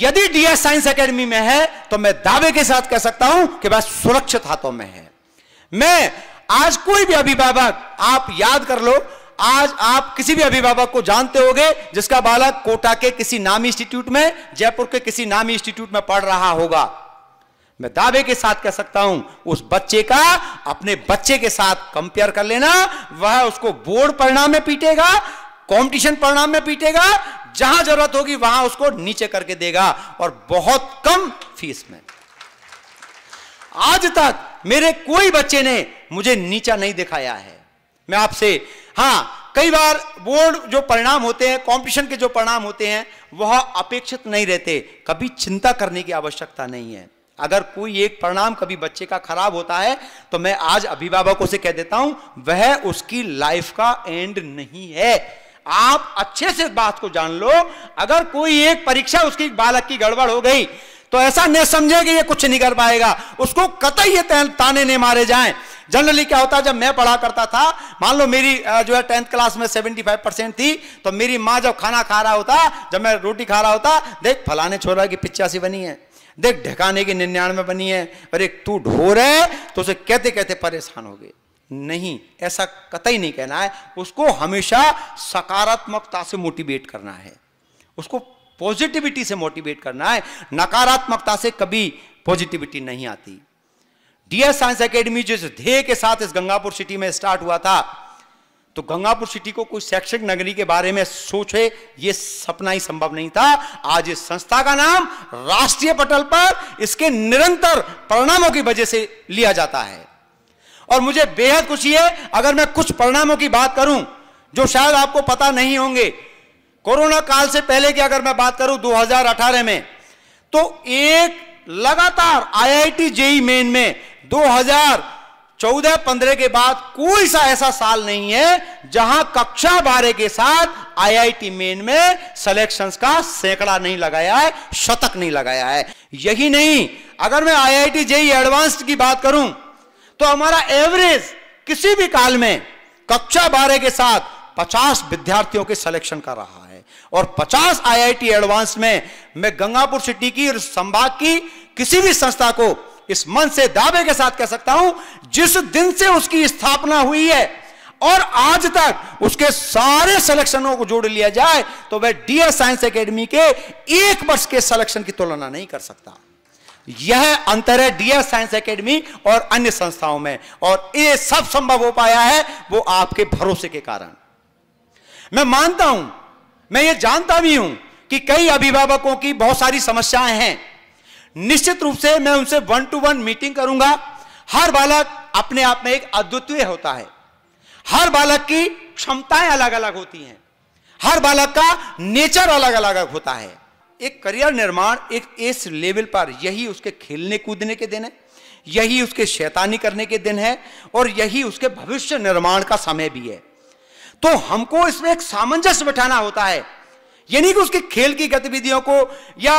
यदि डीएस साइंस एकेडमी में है तो मैं दावे के साथ कह सकता हूं कि वह सुरक्षित हाथों में है मैं आज कोई भी अभिभावक आप याद कर लो आज आप किसी भी अभिभावक को जानते होंगे जिसका बालक कोटा के किसी नामी इंस्टीट्यूट में जयपुर के किसी नामी इंस्टीट्यूट में पढ़ रहा होगा मैं दावे के साथ कह सकता हूं उस बच्चे का अपने बच्चे के साथ कंपेयर कर लेना वह उसको बोर्ड परिणाम में पीटेगा कंपटीशन परिणाम में पीटेगा जहां जरूरत होगी वहां उसको नीचे करके देगा और बहुत कम फीस में आज तक मेरे कोई बच्चे ने मुझे नीचा नहीं दिखाया है मैं आपसे हाँ कई बार बोर्ड जो परिणाम होते हैं कंपटीशन के जो परिणाम होते हैं वह अपेक्षित नहीं रहते कभी चिंता करने की आवश्यकता नहीं है अगर कोई एक परिणाम कभी बच्चे का खराब होता है तो मैं आज अभिभावकों से कह देता हूं वह उसकी लाइफ का एंड नहीं है आप अच्छे से बात को जान लो अगर कोई एक परीक्षा उसकी बालक की गड़बड़ हो गई तो ऐसा नहीं समझे कि ये कुछ नहीं कर पाएगा उसको कतई ये ताने नहीं मारे जाए जनरली क्या होता है जब मैं पढ़ा करता था मान लो मेरी जो है टेंथ क्लास में सेवेंटी फाइव परसेंट थी तो मेरी माँ जब खाना खा रहा होता जब मैं रोटी खा रहा होता देख फलाने छोरा की पिचासी बनी है देख ढकाने की निन्यानवे बनी है अरे तू ढो है तो उसे कहते कहते परेशान हो गए नहीं ऐसा कतई नहीं कहना है उसको हमेशा सकारात्मकता से मोटिवेट करना है उसको पॉजिटिविटी से मोटिवेट करना है नकारात्मकता से कभी पॉजिटिविटी नहीं आती डीएस साइंस एकेडमी जिस ध्येय के साथ इस गंगापुर सिटी में स्टार्ट हुआ था तो गंगापुर सिटी को कोई शैक्षिक नगरी के बारे में सोचे ये सपना ही संभव नहीं था आज इस संस्था का नाम राष्ट्रीय पटल पर इसके निरंतर परिणामों की वजह से लिया जाता है और मुझे बेहद खुशी है अगर मैं कुछ परिणामों की बात करूं जो शायद आपको पता नहीं होंगे कोरोना काल से पहले की अगर मैं बात करूं 2018 में तो एक लगातार आईआईटी जेई मेन में 2014-15 के बाद कोई सा ऐसा साल नहीं है जहां कक्षा बारह के साथ आईआईटी मेन में सिलेक्शंस का सैकड़ा नहीं लगाया है शतक नहीं लगाया है यही नहीं अगर मैं आईआईटी जेई एडवांस्ड की बात करूं तो हमारा एवरेज किसी भी काल में कक्षा बारह के साथ 50 विद्यार्थियों के सिलेक्शन का रहा और 50 आईआईटी एडवांस में मैं गंगापुर सिटी की और संभाग की किसी भी संस्था को इस मन से दावे के साथ कह सकता हूं जिस दिन से उसकी स्थापना हुई है और आज तक उसके सारे सिलेक्शनों को जोड़ लिया जाए तो वह डियर साइंस एकेडमी के एक वर्ष के सिलेक्शन की तुलना नहीं कर सकता यह अंतर है डियर साइंस एकेडमी और अन्य संस्थाओं में और यह सब संभव हो पाया है वो आपके भरोसे के कारण मैं मानता हूं मैं ये जानता भी हूं कि कई अभिभावकों की बहुत सारी समस्याएं हैं निश्चित रूप से मैं उनसे वन टू वन मीटिंग करूंगा हर बालक अपने आप में एक अद्वितीय होता है हर बालक की क्षमताएं अलग अलग होती हैं हर बालक का नेचर अलग अलग होता है एक करियर निर्माण एक इस लेवल पर यही उसके खेलने कूदने के दिन है यही उसके शैतानी करने के दिन है और यही उसके भविष्य निर्माण का समय भी है तो हमको इसमें एक सामंजस्य बैठाना होता है ये नहीं कि उसके खेल की गतिविधियों को या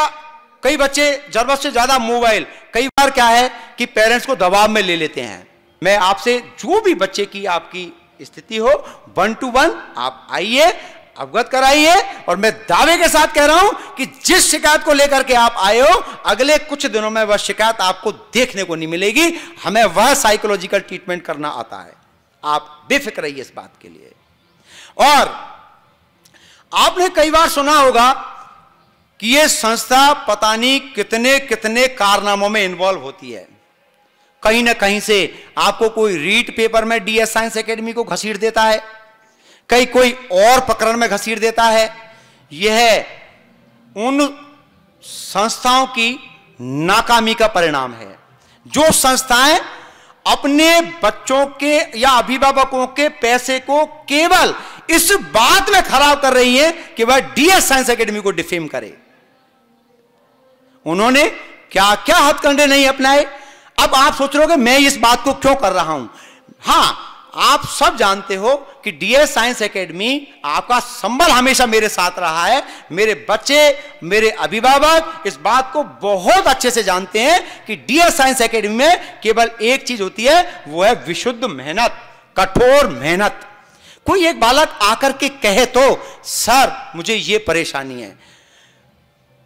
कई बच्चे जरूरत से ज्यादा मोबाइल कई बार क्या है कि पेरेंट्स को दबाव में ले लेते हैं मैं आपसे जो भी बच्चे की आपकी स्थिति हो वन टू वन आप आइए अवगत कराइए और मैं दावे के साथ कह रहा हूं कि जिस शिकायत को लेकर के आप आए हो अगले कुछ दिनों में वह शिकायत आपको देखने को नहीं मिलेगी हमें वह साइकोलॉजिकल ट्रीटमेंट करना आता है आप बेफिक्र रहिए इस बात के लिए और आपने कई बार सुना होगा कि यह संस्था पता नहीं कितने कितने कारनामों में इन्वॉल्व होती है कहीं ना कहीं से आपको कोई रीट पेपर में डीएस साइंस एकेडमी को घसीट देता है कहीं कोई और प्रकरण में घसीट देता है यह उन संस्थाओं की नाकामी का परिणाम है जो संस्थाएं अपने बच्चों के या अभिभावकों के पैसे को केवल इस बात में खराब कर रही है कि वह डीएस साइंस एकेडमी को डिफेम करे उन्होंने क्या क्या हथकंडे नहीं अपनाए अब आप सोच रहे हो कि मैं इस बात को क्यों कर रहा हूं हां आप सब जानते हो कि डीएस साइंस एकेडमी आपका संबल हमेशा मेरे साथ रहा है मेरे बच्चे मेरे अभिभावक इस बात को बहुत अच्छे से जानते हैं कि डीएस साइंस एकेडमी में केवल एक चीज होती है वो है विशुद्ध मेहनत कठोर मेहनत कोई एक बालक आकर के कहे तो सर मुझे ये परेशानी है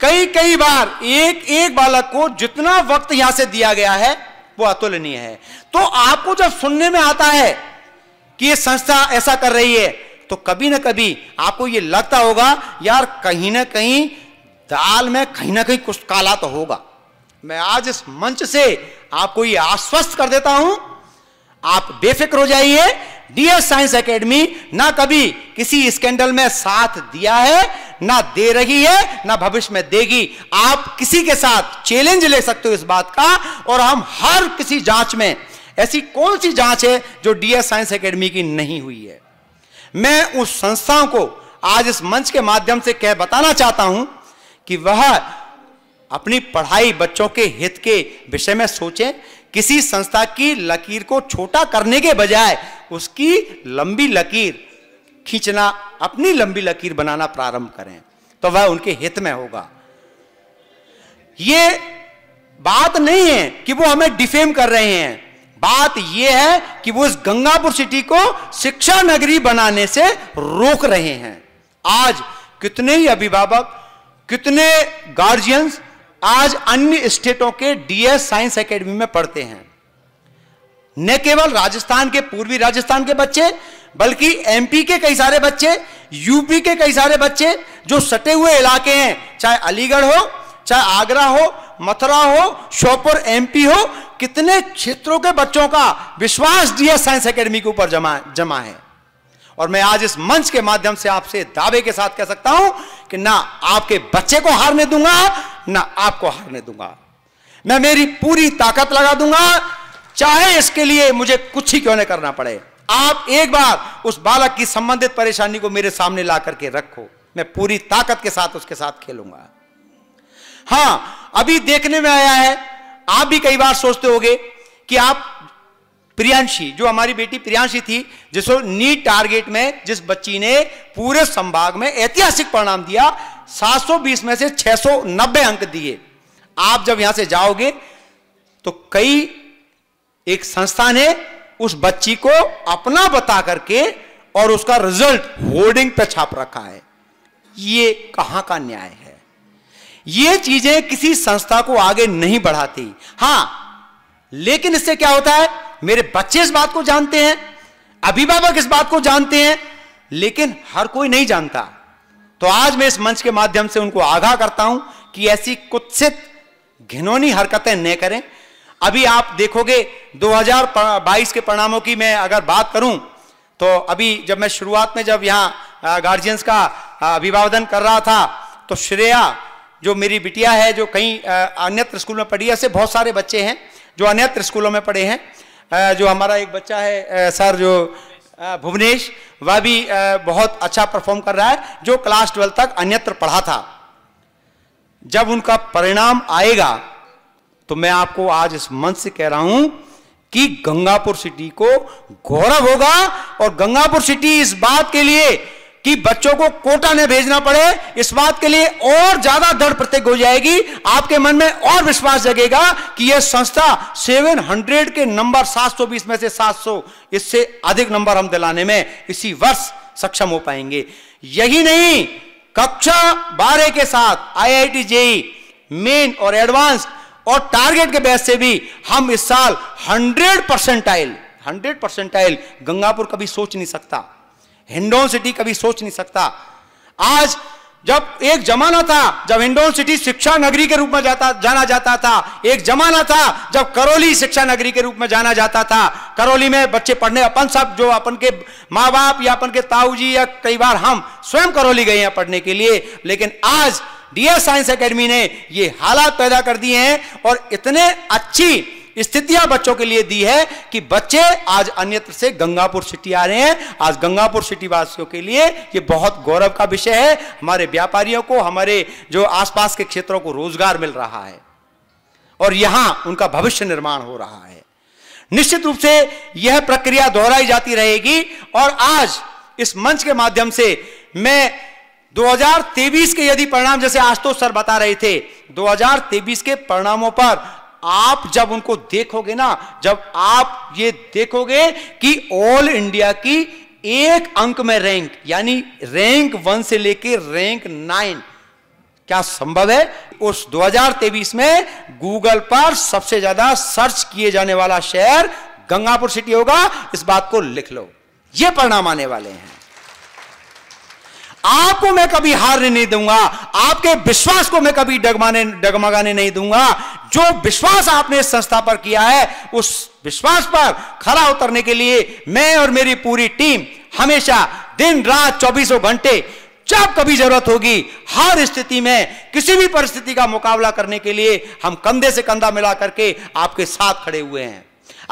कई कई बार एक एक बालक को जितना वक्त यहां से दिया गया है वो अतुलनीय है तो आपको जब सुनने में आता है कि ये संस्था ऐसा कर रही है तो कभी ना कभी आपको ये लगता होगा यार कहीं ना कहीं दाल में कहीं ना कहीं कुछ काला तो होगा मैं आज इस मंच से आपको ये आश्वस्त कर देता हूं आप बेफिक्र हो जाइए डीएस साइंस एकेडमी ना कभी किसी स्कैंडल में साथ दिया है ना दे रही है ना भविष्य में देगी आप किसी के साथ चैलेंज ले सकते हो इस बात का और हम हर किसी जांच में ऐसी कौन सी जांच है जो डीएस साइंस एकेडमी की नहीं हुई है मैं उस संस्थाओं को आज इस मंच के माध्यम से कह बताना चाहता हूं कि वह अपनी पढ़ाई बच्चों के हित के विषय में सोचें किसी संस्था की लकीर को छोटा करने के बजाय उसकी लंबी लकीर खींचना अपनी लंबी लकीर बनाना प्रारंभ करें तो वह उनके हित में होगा ये बात नहीं है कि वो हमें डिफेम कर रहे हैं बात यह है कि वो इस गंगापुर सिटी को शिक्षा नगरी बनाने से रोक रहे हैं आज कितने ही अभिभावक कितने गार्जियंस आज अन्य स्टेटों के डीएस साइंस एकेडमी में पढ़ते हैं न केवल राजस्थान के पूर्वी राजस्थान के बच्चे बल्कि एमपी के कई सारे बच्चे यूपी के कई सारे बच्चे जो सटे हुए इलाके हैं चाहे अलीगढ़ हो चाहे आगरा हो मथुरा हो श्योपुर एमपी हो कितने क्षेत्रों के बच्चों का विश्वास डीएस साइंस एकेडमी के ऊपर जमा जमा है और मैं आज इस मंच के माध्यम से आपसे दावे के साथ कह सकता हूं कि ना आपके बच्चे को हारने दूंगा ना आपको हारने दूंगा मैं मेरी पूरी ताकत लगा दूंगा चाहे इसके लिए मुझे कुछ ही क्यों नहीं करना पड़े आप एक बार उस बालक की संबंधित परेशानी को मेरे सामने ला करके रखो मैं पूरी ताकत के साथ उसके साथ खेलूंगा हां अभी देखने में आया है आप भी कई बार सोचते होगे कि आप प्रियांशी जो हमारी बेटी प्रियांशी थी जिसको नीट टारगेट में जिस बच्ची ने पूरे संभाग में ऐतिहासिक परिणाम दिया 720 में से 690 अंक दिए आप जब यहां से जाओगे तो कई एक संस्था ने उस बच्ची को अपना बता करके और उसका रिजल्ट होर्डिंग पे छाप रखा है ये कहां का न्याय है ये चीजें किसी संस्था को आगे नहीं बढ़ाती हां लेकिन इससे क्या होता है मेरे बच्चे इस बात को जानते हैं अभिभावक इस बात को जानते हैं लेकिन हर कोई नहीं जानता तो आज मैं इस मंच के माध्यम से उनको आगाह करता हूं कि ऐसी कुत्सित घिनौनी हरकतें न करें अभी आप देखोगे 2022 के परिणामों की मैं अगर बात करूं तो अभी जब मैं शुरुआत में जब यहाँ गार्जियंस का अभिवादन कर रहा था तो श्रेया जो मेरी बिटिया है जो कहीं अन्यत्र स्कूल में पढ़ी ऐसे बहुत सारे बच्चे हैं जो अन्यत्र स्कूलों में पढ़े हैं जो हमारा एक बच्चा है सर जो भुवनेश वह भी बहुत अच्छा परफॉर्म कर रहा है जो क्लास ट्वेल्व तक अन्यत्र पढ़ा था जब उनका परिणाम आएगा तो मैं आपको आज इस मंच से कह रहा हूं कि गंगापुर सिटी को गौरव होगा और गंगापुर सिटी इस बात के लिए कि बच्चों को कोटा ने भेजना पड़े इस बात के लिए और ज्यादा दर प्रत्येक हो जाएगी आपके मन में और विश्वास जगेगा कि यह संस्था 700 के नंबर 720 में से 700 इससे अधिक नंबर हम दिलाने में इसी वर्ष सक्षम हो पाएंगे यही नहीं कक्षा बारह के साथ आईआईटी जेई e, मेन और एडवांस और टारगेट के बेस से भी हम इस साल 100 परसेंटाइल 100 परसेंटाइल गंगापुर कभी सोच नहीं सकता हिंडोन सिटी कभी सोच नहीं सकता आज जब एक जमाना था जब हिंडोन सिटी शिक्षा नगरी के रूप में जाता जाना जाता था एक जमाना था जब करौली शिक्षा नगरी के रूप में जाना जाता था करौली में बच्चे पढ़ने अपन सब जो अपन के माँ बाप या अपन के ताऊ जी या कई बार हम स्वयं करौली गए हैं पढ़ने के लिए लेकिन आज डीएस साइंस एकेडमी ने ये हालात पैदा कर दिए हैं और इतने अच्छी स्थितियां बच्चों के लिए दी है कि बच्चे आज अन्यत्र से गंगापुर सिटी आ रहे हैं आज गंगापुर सिटी वासियों के लिए ये बहुत गौरव का विषय है हमारे व्यापारियों को हमारे जो आसपास के क्षेत्रों को रोजगार मिल रहा है और यहां उनका भविष्य निर्माण हो रहा है निश्चित रूप से यह प्रक्रिया दोहराई जाती रहेगी और आज इस मंच के माध्यम से मैं 2023 के यदि परिणाम जैसे आशुतोष सर बता रहे थे 2023 के परिणामों पर आप जब उनको देखोगे ना जब आप ये देखोगे कि ऑल इंडिया की एक अंक में रैंक यानी रैंक वन से लेकर रैंक नाइन क्या संभव है उस 2023 में गूगल पर सबसे ज्यादा सर्च किए जाने वाला शहर गंगापुर सिटी होगा इस बात को लिख लो ये परिणाम आने वाले हैं आपको मैं कभी हारने नहीं दूंगा आपके विश्वास को मैं कभी डगमाने डगमगाने नहीं दूंगा जो विश्वास आपने इस संस्था पर किया है उस विश्वास पर खरा उतरने के लिए मैं और मेरी पूरी टीम हमेशा दिन रात चौबीसों घंटे जब कभी जरूरत होगी हर स्थिति में किसी भी परिस्थिति का मुकाबला करने के लिए हम कंधे से कंधा मिला करके आपके साथ खड़े हुए हैं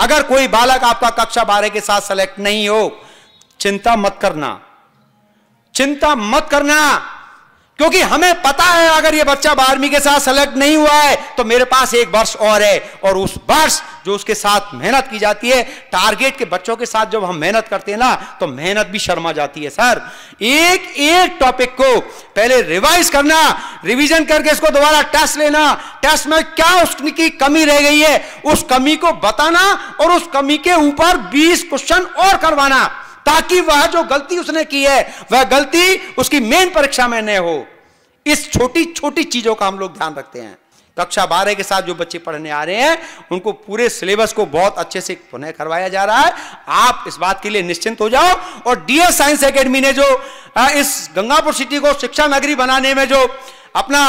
अगर कोई बालक आपका कक्षा बारह के साथ सेलेक्ट नहीं हो चिंता मत करना चिंता मत करना क्योंकि हमें पता है अगर ये बच्चा बारहवीं के साथ सेलेक्ट नहीं हुआ है तो मेरे पास एक वर्ष और है और उस वर्ष जो उसके साथ मेहनत की जाती है टारगेट के बच्चों के साथ जब हम मेहनत करते हैं ना तो मेहनत भी शर्मा जाती है सर एक एक टॉपिक को पहले रिवाइज करना रिवीजन करके इसको दोबारा टेस्ट लेना टेस्ट में क्या उसकी कमी रह गई है उस कमी को बताना और उस कमी के ऊपर बीस क्वेश्चन और करवाना ताकि वह जो गलती उसने की है वह गलती उसकी मेन परीक्षा में न हो इस छोटी छोटी चीजों का हम लोग ध्यान रखते हैं कक्षा बारह के साथ जो बच्चे पढ़ने आ रहे हैं उनको पूरे सिलेबस को बहुत अच्छे से पुनः करवाया जा रहा है आप इस बात के लिए निश्चिंत हो जाओ और डीएस साइंस एकेडमी ने जो इस गंगापुर सिटी को शिक्षा नगरी बनाने में जो अपना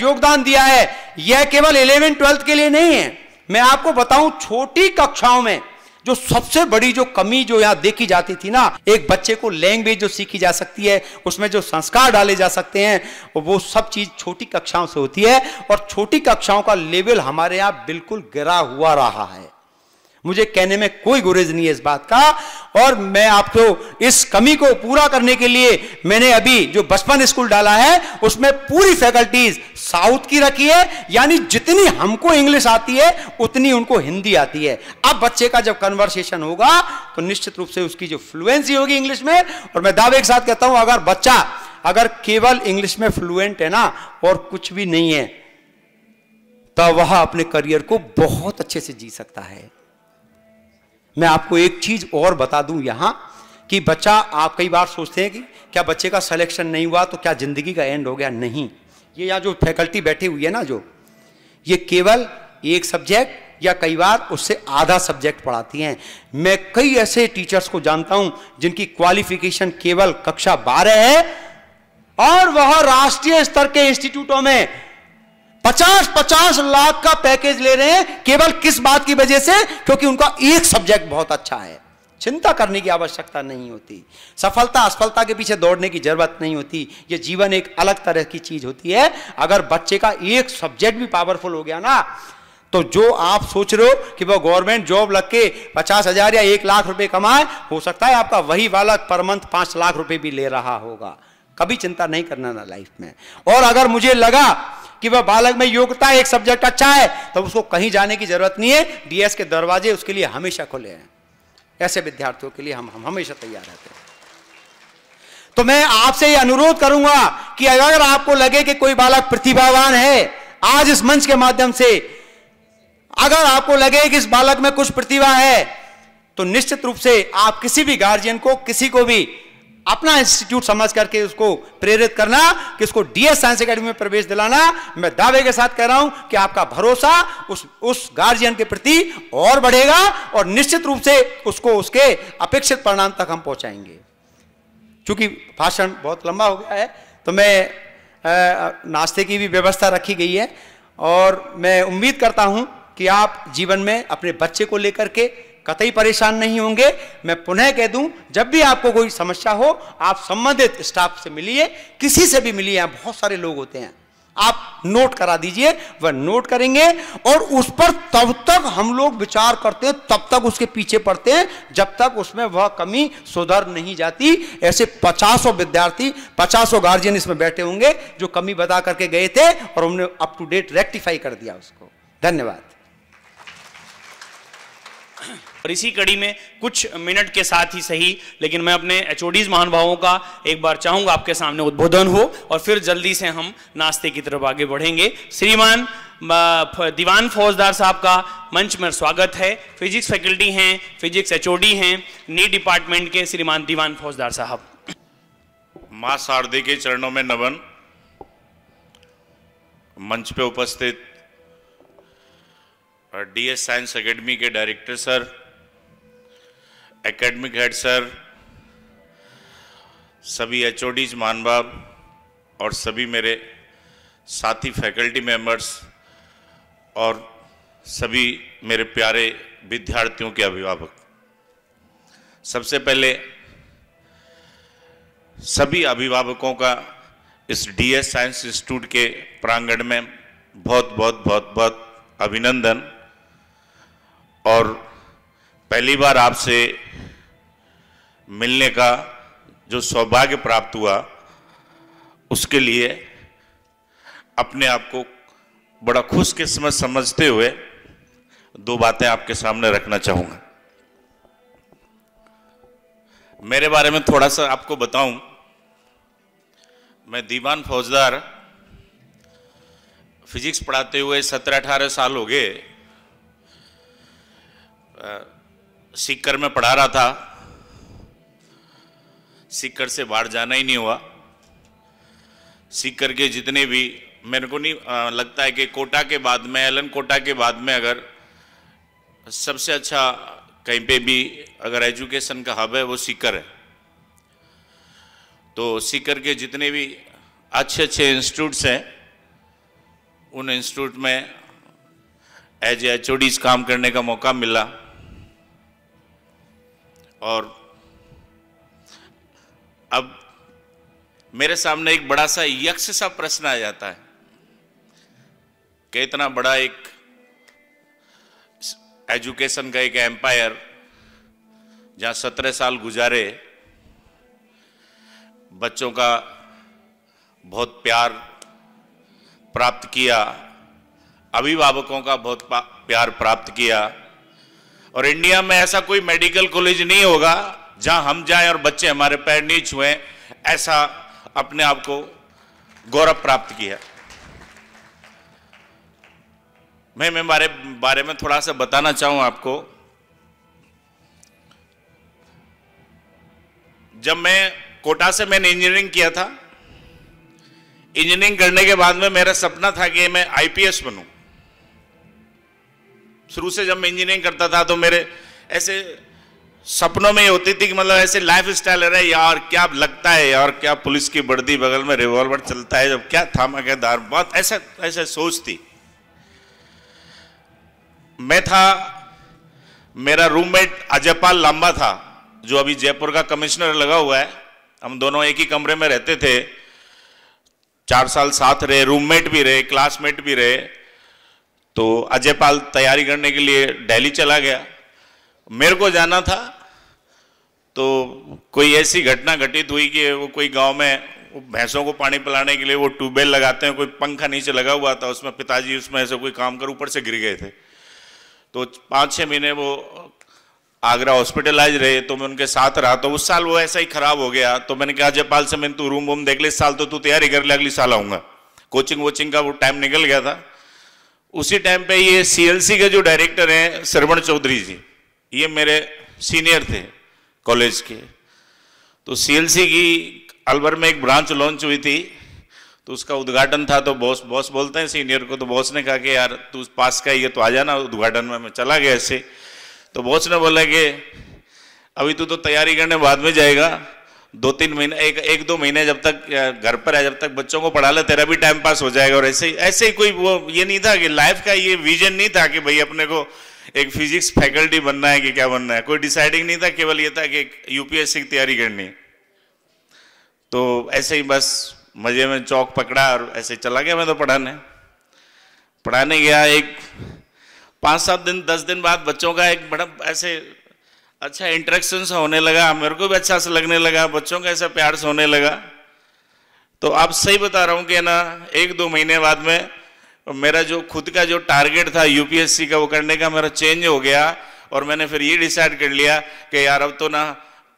योगदान दिया है यह केवल इलेवेंथ ट्वेल्थ के लिए नहीं है मैं आपको बताऊं छोटी कक्षाओं में जो सबसे बड़ी जो कमी जो यहाँ देखी जाती थी ना एक बच्चे को लैंग्वेज जो सीखी जा सकती है उसमें जो संस्कार डाले जा सकते हैं वो सब चीज छोटी कक्षाओं से होती है और छोटी कक्षाओं का लेवल हमारे यहाँ बिल्कुल गिरा हुआ रहा है मुझे कहने में कोई गुरेज नहीं है इस बात का और मैं आपको इस कमी को पूरा करने के लिए मैंने अभी जो बचपन स्कूल डाला है उसमें पूरी फैकल्टीज साउथ की रखी है यानी जितनी हमको इंग्लिश आती है उतनी उनको हिंदी आती है अब बच्चे का जब कन्वर्सेशन होगा तो निश्चित रूप से उसकी जो फ्लुएंसी होगी इंग्लिश में और मैं दावे के साथ कहता हूं अगर बच्चा अगर केवल इंग्लिश में फ्लुएंट है ना और कुछ भी नहीं है तो वह अपने करियर को बहुत अच्छे से जी सकता है मैं आपको एक चीज़ और बता दूं यहां कि बच्चा आप कई बार सोचते हैं कि क्या बच्चे का सिलेक्शन नहीं हुआ तो क्या ज़िंदगी का एंड हो गया नहीं ये यहां जो फैकल्टी बैठी हुई है ना जो ये केवल एक सब्जेक्ट या कई बार उससे आधा सब्जेक्ट पढ़ाती हैं मैं कई ऐसे टीचर्स को जानता हूं जिनकी क्वालिफिकेशन केवल कक्षा बारह है और वह राष्ट्रीय स्तर के इंस्टीट्यूटों में पचास पचास लाख का पैकेज ले रहे हैं केवल किस बात की वजह से क्योंकि उनका एक सब्जेक्ट बहुत अच्छा है चिंता करने की आवश्यकता नहीं होती सफलता असफलता के पीछे दौड़ने की जरूरत नहीं होती ये जीवन एक अलग तरह की चीज होती है अगर बच्चे का एक सब्जेक्ट भी पावरफुल हो गया ना तो जो आप सोच रहे हो कि वह गवर्नमेंट जॉब लग के पचास हजार या एक लाख रुपए कमाए हो सकता है आपका वही वाला पर मंथ पांच लाख रुपए भी ले रहा होगा कभी चिंता नहीं करना ना लाइफ में और अगर मुझे लगा कि वह बालक में योग्यता एक सब्जेक्ट अच्छा है तो उसको कहीं जाने की जरूरत नहीं है डीएस के दरवाजे उसके लिए हमेशा खुले हैं ऐसे विद्यार्थियों के लिए हम, हम हमेशा तैयार रहते हैं तो मैं आपसे यह अनुरोध करूंगा कि अगर आपको लगे कि कोई बालक प्रतिभावान है आज इस मंच के माध्यम से अगर आपको लगे कि इस बालक में कुछ प्रतिभा है तो निश्चित रूप से आप किसी भी गार्जियन को किसी को भी अपना इंस्टीट्यूट समझ करके उसको प्रेरित करना कि उसको डीएस साइंस एकेडमी में प्रवेश दिलाना मैं दावे के साथ कह रहा हूं कि आपका भरोसा उस उस गार्जियन के प्रति और बढ़ेगा और निश्चित रूप से उसको उसके अपेक्षित परिणाम तक हम पहुंचाएंगे क्योंकि भाषण बहुत लंबा हो गया है तो मैं नाश्ते की भी व्यवस्था रखी गई है और मैं उम्मीद करता हूं कि आप जीवन में अपने बच्चे को लेकर के कतई परेशान नहीं होंगे मैं पुनः कह दूं जब भी आपको कोई समस्या हो आप संबंधित स्टाफ से मिलिए किसी से भी मिलिए बहुत सारे लोग होते हैं आप नोट करा दीजिए वह नोट करेंगे और उस पर तब तक हम लोग विचार करते हैं तब तक उसके पीछे पड़ते हैं जब तक उसमें वह कमी सुधर नहीं जाती ऐसे पचासों विद्यार्थी पचासों गार्जियन इसमें बैठे होंगे जो कमी बता करके गए थे और हमने अप टू डेट रेक्टिफाई कर दिया उसको धन्यवाद पर इसी कड़ी में कुछ मिनट के साथ ही सही लेकिन मैं अपने एचओडीज महानुभावों का एक बार चाहूंगा आपके सामने उद्बोधन हो और फिर जल्दी से हम नाश्ते की तरफ आगे बढ़ेंगे श्रीमान दीवान फौजदार साहब का मंच में स्वागत है फिजिक्स फैकल्टी हैं फिजिक्स एच हैं नी डिपार्टमेंट के श्रीमान दीवान फौजदार साहब माँ शारदे के चरणों में नमन मंच पे उपस्थित डीएस साइंस एकेडमी के director sir academic head sir सभी एच ओ मान बाब और सभी मेरे साथी फैकल्टी मेंबर्स और सभी मेरे प्यारे विद्यार्थियों के अभिभावक सबसे पहले सभी अभिभावकों का इस डीएस साइंस इंस्टीट्यूट के प्रांगण में बहुत बहुत बहुत बहुत अभिनंदन और पहली बार आपसे मिलने का जो सौभाग्य प्राप्त हुआ उसके लिए अपने आप को बड़ा खुश किस्मत समझते हुए दो बातें आपके सामने रखना चाहूंगा मेरे बारे में थोड़ा सा आपको बताऊं मैं दीवान फौजदार फिजिक्स पढ़ाते हुए सत्रह अठारह साल हो गए सीकर में पढ़ा रहा था सीकर से बाहर जाना ही नहीं हुआ सीकर के जितने भी मेरे को नहीं आ, लगता है कि कोटा के बाद में एलन कोटा के बाद में अगर सबसे अच्छा कहीं पे भी अगर एजुकेशन का हब है वो सीकर है तो सीकर के जितने भी अच्छे अच्छे इंस्टीट्यूट्स हैं उन इंस्टीट्यूट में एज एच काम करने का मौका मिला और अब मेरे सामने एक बड़ा सा यक्ष सा प्रश्न आ जाता है कि इतना बड़ा एक एजुकेशन का एक एम्पायर जहां सत्रह साल गुजारे बच्चों का बहुत प्यार प्राप्त किया अभिभावकों का बहुत प्यार प्राप्त किया और इंडिया में ऐसा कोई मेडिकल कॉलेज नहीं होगा जहां हम जाएं और बच्चे हमारे पैर नहीं छुए ऐसा अपने आप को गौरव प्राप्त किया मैं मैं बारे बारे में थोड़ा सा बताना चाहूं आपको जब मैं कोटा से मैंने इंजीनियरिंग किया था इंजीनियरिंग करने के बाद में मेरा सपना था कि मैं आईपीएस बनूं शुरू से जब मैं इंजीनियरिंग करता था तो मेरे ऐसे सपनों में होती थी कि मतलब ऐसे लाइफ स्टाइल रहा है यार क्या लगता है यार क्या पुलिस की वर्दी बगल में रिवॉल्वर चलता है जब क्या दार बहुत ऐसा ऐसे सोच थी मैं था मेरा रूममेट अजयपाल लांबा था जो अभी जयपुर का कमिश्नर लगा हुआ है हम दोनों एक ही कमरे में रहते थे चार साल साथ रहे रूममेट भी रहे क्लासमेट भी रहे तो अजय पाल तैयारी करने के लिए दिल्ली चला गया मेरे को जाना था तो कोई ऐसी घटना घटित हुई कि वो कोई गांव में वो भैंसों को पानी पिलाने के लिए वो ट्यूबवेल लगाते हैं कोई पंखा नीचे लगा हुआ था उसमें पिताजी उसमें ऐसे कोई काम कर ऊपर से गिर गए थे तो पाँच छः महीने वो आगरा हॉस्पिटलाइज रहे तो मैं उनके साथ रहा तो उस साल वो ऐसा ही खराब हो गया तो मैंने कहा जयपाल से मैंने तू रूम वूम देख ले इस साल तो तू तैयारी कर ले अगली साल आऊँगा कोचिंग वोचिंग का वो टाइम निकल गया था उसी टाइम पे ये सीएलसी के जो डायरेक्टर हैं श्रवण चौधरी जी ये मेरे सीनियर थे कॉलेज के तो सीएलसी की अलवर में एक ब्रांच लॉन्च हुई थी तो उसका उद्घाटन था तो बॉस बॉस बोलते हैं सीनियर को तो बॉस ने कहा कि यार तू पास का ही है तो आ जाना उद्घाटन में मैं चला गया ऐसे तो बॉस ने बोला कि अभी तू तो तैयारी करने बाद में जाएगा दो तीन महीने एक एक दो महीने जब तक घर पर है जब तक बच्चों को पढ़ा ले तेरा भी टाइम पास हो जाएगा और ऐसे ऐसे ही कोई वो ये नहीं था कि लाइफ का ये विजन नहीं था कि भाई अपने को एक फिजिक्स फैकल्टी बनना है कि क्या बनना है कोई डिसाइडिंग नहीं था केवल ये था कि यूपीएससी की तैयारी करनी तो ऐसे ही बस मज़े में चौक पकड़ा और ऐसे चला गया मैं तो पढ़ाने पढ़ाने गया एक पाँच सात दिन दस दिन बाद बच्चों का एक बड़ा ऐसे अच्छा इंटरेक्शन सा होने लगा मेरे को भी अच्छा से लगने लगा बच्चों का ऐसा प्यार से होने लगा तो आप सही बता रहा हूँ कि ना एक दो महीने बाद में मेरा जो खुद का जो टारगेट था यूपीएससी का वो करने का मेरा चेंज हो गया और मैंने फिर ये डिसाइड कर लिया कि यार अब तो ना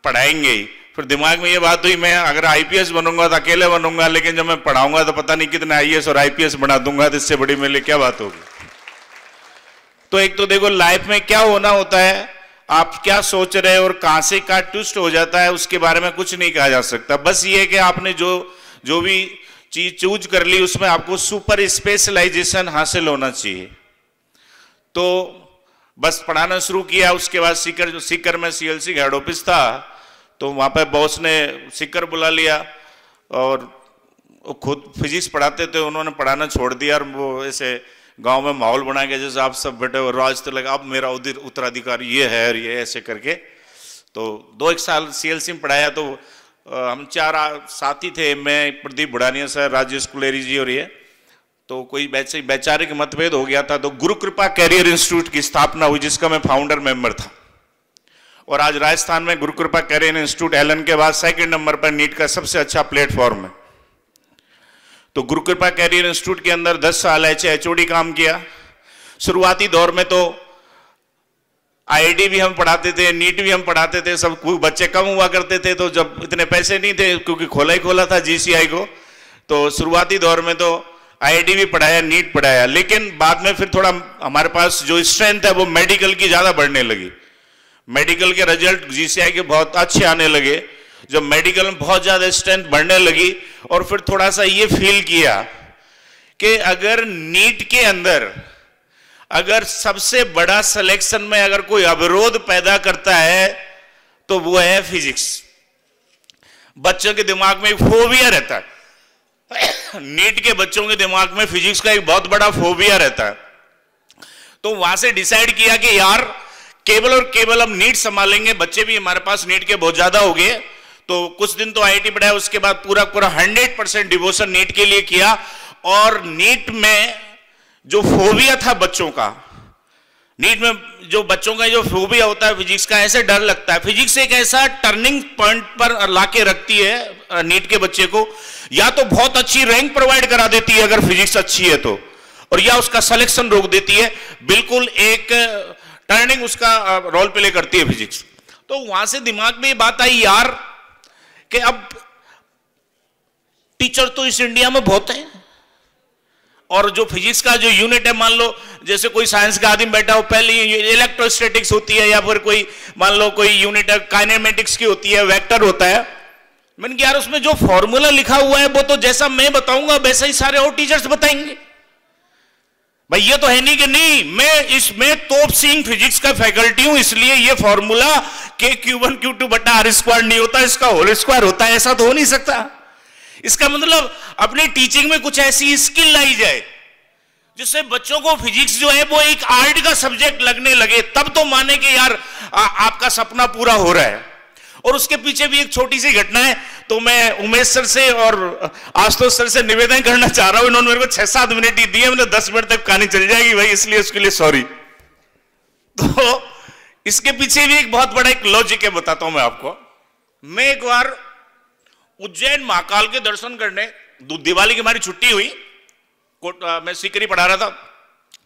पढ़ाएंगे ही फिर दिमाग में ये बात हुई मैं अगर आईपीएस बनूंगा तो अकेले बनूंगा लेकिन जब मैं पढ़ाऊंगा तो पता नहीं कितने आईएएस e और आईपीएस बना दूंगा तो इससे बड़ी मेरे लिए क्या बात होगी तो एक तो देखो लाइफ में क्या होना होता है आप क्या सोच रहे हैं और कहां से का ट्विस्ट हो जाता है उसके बारे में कुछ नहीं कहा जा सकता बस ये कि आपने जो जो भी चीज चूज कर ली उसमें आपको सुपर स्पेशलाइजेशन हासिल होना चाहिए तो बस पढ़ाना शुरू किया उसके बाद सीकर सीकर में सीएलसी हेड ऑफिस था तो वहां पर बॉस ने सीकर बुला लिया और खुद फिजिक्स पढ़ाते थे उन्होंने पढ़ाना छोड़ दिया और वो ऐसे गांव में माहौल बनाया गया जैसे आप सब बैठे हो राज तो लगा अब मेरा उधर उत्तराधिकार ये है और ये ऐसे करके तो दो एक साल सी में पढ़ाया तो हम चार साथी थे मैं प्रदीप बुढ़ानिया सर राजेश कुलेरी जी और ये तो कोई वैचारिक मतभेद हो गया था तो गुरु कृपा कैरियर इंस्टीट्यूट की स्थापना हुई जिसका मैं फाउंडर मेंबर था और आज राजस्थान में गुरुकृपा कैरियर इंस्टीट्यूट एलन के बाद सेकंड नंबर पर नीट का सबसे अच्छा प्लेटफॉर्म है तो गुरुकृपा कैरियर इंस्टीट्यूट के अंदर 10 साल एच एचओडी काम किया शुरुआती दौर में तो आईडी भी हम पढ़ाते थे नीट भी हम पढ़ाते थे सब कोई बच्चे कम हुआ करते थे तो जब इतने पैसे नहीं थे क्योंकि खोला ही खोला था जीसीआई को तो शुरुआती दौर में तो आईडी भी पढ़ाया नीट पढ़ाया लेकिन बाद में फिर थोड़ा हमारे पास जो स्ट्रेंथ है वो मेडिकल की ज़्यादा बढ़ने लगी मेडिकल के रिजल्ट जीसीआई के बहुत अच्छे आने लगे जब मेडिकल में बहुत ज़्यादा स्ट्रेंथ बढ़ने लगी और फिर थोड़ा सा ये फील किया कि अगर नीट के अंदर अगर सबसे बड़ा सिलेक्शन में अगर कोई अवरोध पैदा करता है तो वो है फिजिक्स बच्चों के दिमाग में एक फोबिया रहता है नीट के बच्चों के दिमाग में फिजिक्स का एक बहुत बड़ा फोबिया रहता है तो वहां से डिसाइड किया कि यार केवल और केवल हम नीट संभालेंगे बच्चे भी हमारे पास नीट के बहुत ज्यादा हो गए तो कुछ दिन तो आईआईटी पढ़ाया उसके बाद पूरा पूरा हंड्रेड परसेंट डिवोशन नीट के लिए किया और नीट में जो फोबिया था बच्चों का नीट में जो बच्चों का जो फोबिया होता है फिजिक्स का ऐसे डर लगता है फिजिक्स एक ऐसा टर्निंग पॉइंट पर लाके रखती है नीट के बच्चे को या तो बहुत अच्छी रैंक प्रोवाइड करा देती है अगर फिजिक्स अच्छी है तो और या उसका सिलेक्शन रोक देती है बिल्कुल एक टर्निंग उसका रोल प्ले करती है फिजिक्स तो वहां से दिमाग में ये बात आई यार कि अब टीचर तो इस इंडिया में बहुत है और जो फिजिक्स का जो यूनिट है मान लो जैसे कोई साइंस का आदमी बैठा हो पहले इलेक्ट्रोस्टेटिक्स होती है या फिर कोई मान लो कोई यूनिट काइनेमेटिक्स की होती है वेक्टर होता है मैंने कहा यार उसमें जो फॉर्मूला लिखा हुआ है वो तो जैसा मैं बताऊंगा वैसा ही सारे और टीचर्स बताएंगे भाई ये तो है नहीं कि नहीं मैं इसमें तोप सिंह फिजिक्स का फैकल्टी हूं इसलिए ये formula K Q one Q two बटा आर स्क्वायर नहीं होता इसका होल स्क्वायर होता है ऐसा तो हो नहीं सकता इसका मतलब अपने टीचिंग में कुछ ऐसी स्किल लाई जाए जिससे बच्चों को फिजिक्स जो है वो एक आर्ट का सब्जेक्ट लगने लगे तब तो माने कि यार आ, आपका सपना पूरा हो रहा है और उसके पीछे भी एक छोटी सी घटना है तो मैं उमेश सर से और आशुतोष सर से निवेदन करना चाह रहा हूं इन्होंने मेरे को छह सात मिनट ही दिए मतलब दस मिनट तक कहानी चल जाएगी भाई इसलिए उसके लिए सॉरी तो इसके पीछे भी एक बहुत बड़ा एक लॉजिक है बताता हूं मैं आपको मैं एक बार उज्जैन महाकाल के दर्शन करने दिवाली की हमारी छुट्टी हुई आ, मैं सीकरी पढ़ा रहा था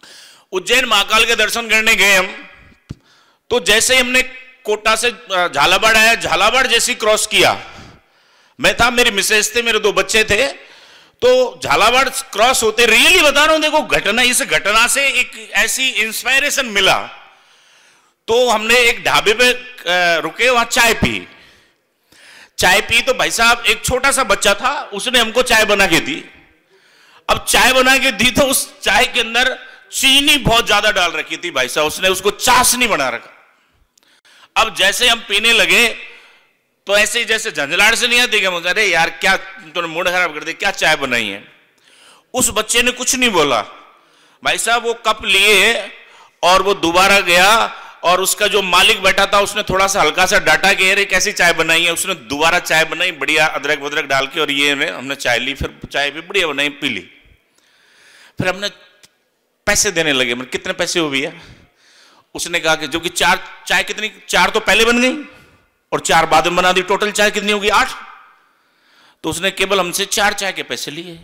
उज्जैन महाकाल के दर्शन करने गए हम तो जैसे हमने कोटा से झालावाड़ आया झालावाड़ जैसी क्रॉस किया मैं था मेरे मिसेज थे मेरे दो बच्चे थे तो झालावाड़ क्रॉस होते रियली बता रहा हूं देखो घटना इस घटना से एक ऐसी इंस्पायरेशन मिला तो हमने एक ढाबे पे रुके वहां चाय पी चाय पी तो भाई साहब एक छोटा सा बच्चा था उसने हमको चाय बना के दी अब चाय बना के दी तो उस चाय के अंदर चीनी बहुत ज्यादा डाल रखी थी भाई साहब उसने उसको चाशनी बना रखा अब जैसे हम पीने लगे तो ऐसे ही जैसे झंझलाड़ से नहीं आती क्या मुझे अरे यार क्या तुमने मूड खराब कर दिया क्या चाय बनाई है उस बच्चे ने कुछ नहीं बोला भाई साहब वो कप लिए और वो दोबारा गया और उसका जो मालिक बैठा था उसने थोड़ा सा हल्का सा डाटा के अरे कैसी चाय बनाई है उसने दोबारा चाय बनाई बढ़िया अदरक वदरक डाल के और ये हमने चाय ली फिर चाय भी बढ़िया बनाई पी ली फिर हमने पैसे देने लगे मतलब कितने पैसे हो भैया उसने कहा कि कि चार चाय कितनी चार तो पहले बन गई और चार बाद में बना दी टोटल चाय कितनी होगी आठ तो उसने केवल हमसे चार चाय के पैसे लिए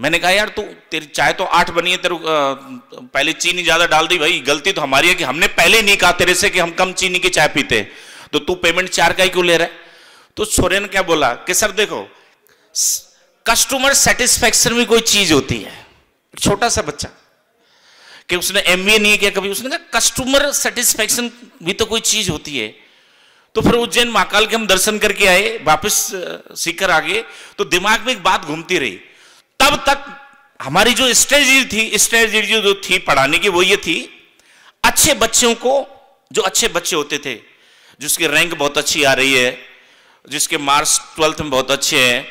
मैंने कहा यार तू तेरी चाय तो आठ बनी है तेरे पहले चीनी ज्यादा डाल दी भाई गलती तो हमारी है कि हमने पहले नहीं कहा तेरे से कि हम कम चीनी की चाय पीते तो तू पेमेंट चार का ही क्यों ले रहा है तो ने क्या बोला कि सर देखो कस्टमर सेटिस्फेक्शन भी कोई चीज होती है छोटा सा बच्चा कि उसने एम नहीं किया कभी उसने कहा कस्टमर सेटिस्फेक्शन भी तो कोई चीज होती है तो फिर उज्जैन महाकाल के हम दर्शन करके आए वापस सीकर आ गए तो दिमाग में एक बात घूमती रही तब तक हमारी जो स्ट्रेटजी थी स्ट्रेटजी जो थी पढ़ाने की वो ये थी अच्छे बच्चों को जो अच्छे बच्चे होते थे जिसकी रैंक बहुत अच्छी आ रही है जिसके मार्क्स ट्वेल्थ में बहुत अच्छे हैं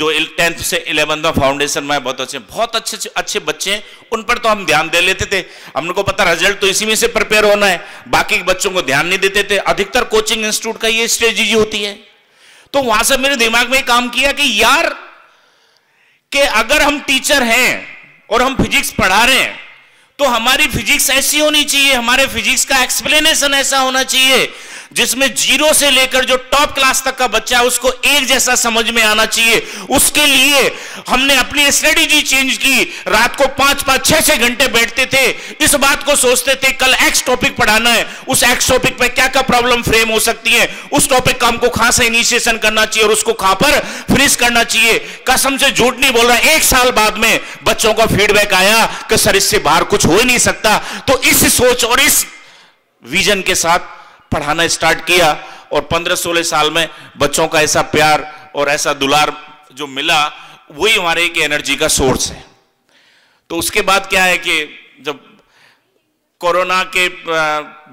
जो टेंथ से इलेवंथ फाउंडेशन में बहुत अच्छे बहुत अच्छे अच्छे बच्चे हैं उन पर तो हम ध्यान दे लेते थे हमने को पता रिजल्ट तो इसी में से प्रिपेयर होना है बाकी बच्चों को ध्यान नहीं देते थे अधिकतर कोचिंग इंस्टीट्यूट का ये स्ट्रेटेजी होती है तो वहां से मेरे दिमाग में काम किया कि यार कि अगर हम टीचर हैं और हम फिजिक्स पढ़ा रहे हैं तो हमारी फिजिक्स ऐसी होनी चाहिए हमारे फिजिक्स का एक्सप्लेनेशन ऐसा होना चाहिए जिसमें जीरो से लेकर जो टॉप क्लास तक का बच्चा है उसको एक जैसा समझ में आना चाहिए उसके लिए हमने अपनी स्ट्रेटेजी चेंज की रात को पांच पांच छह छह घंटे बैठते थे इस बात को सोचते थे कल एक्स टॉपिक पढ़ाना है उस एक्स टॉपिक पर क्या क्या प्रॉब्लम फ्रेम हो सकती है उस टॉपिक का हमको खास से इनिशिएशन करना चाहिए और उसको कहां पर फ्रिज करना चाहिए कसम से झूठ नहीं बोल रहा एक साल बाद में बच्चों का फीडबैक आया कि सर इससे बाहर कुछ हो ही नहीं सकता तो इस सोच और इस विजन के साथ पढ़ाना स्टार्ट किया और 15-16 साल में बच्चों का ऐसा प्यार और ऐसा दुलार जो मिला वही हमारे एक एनर्जी का सोर्स है तो उसके बाद क्या है कि जब कोरोना के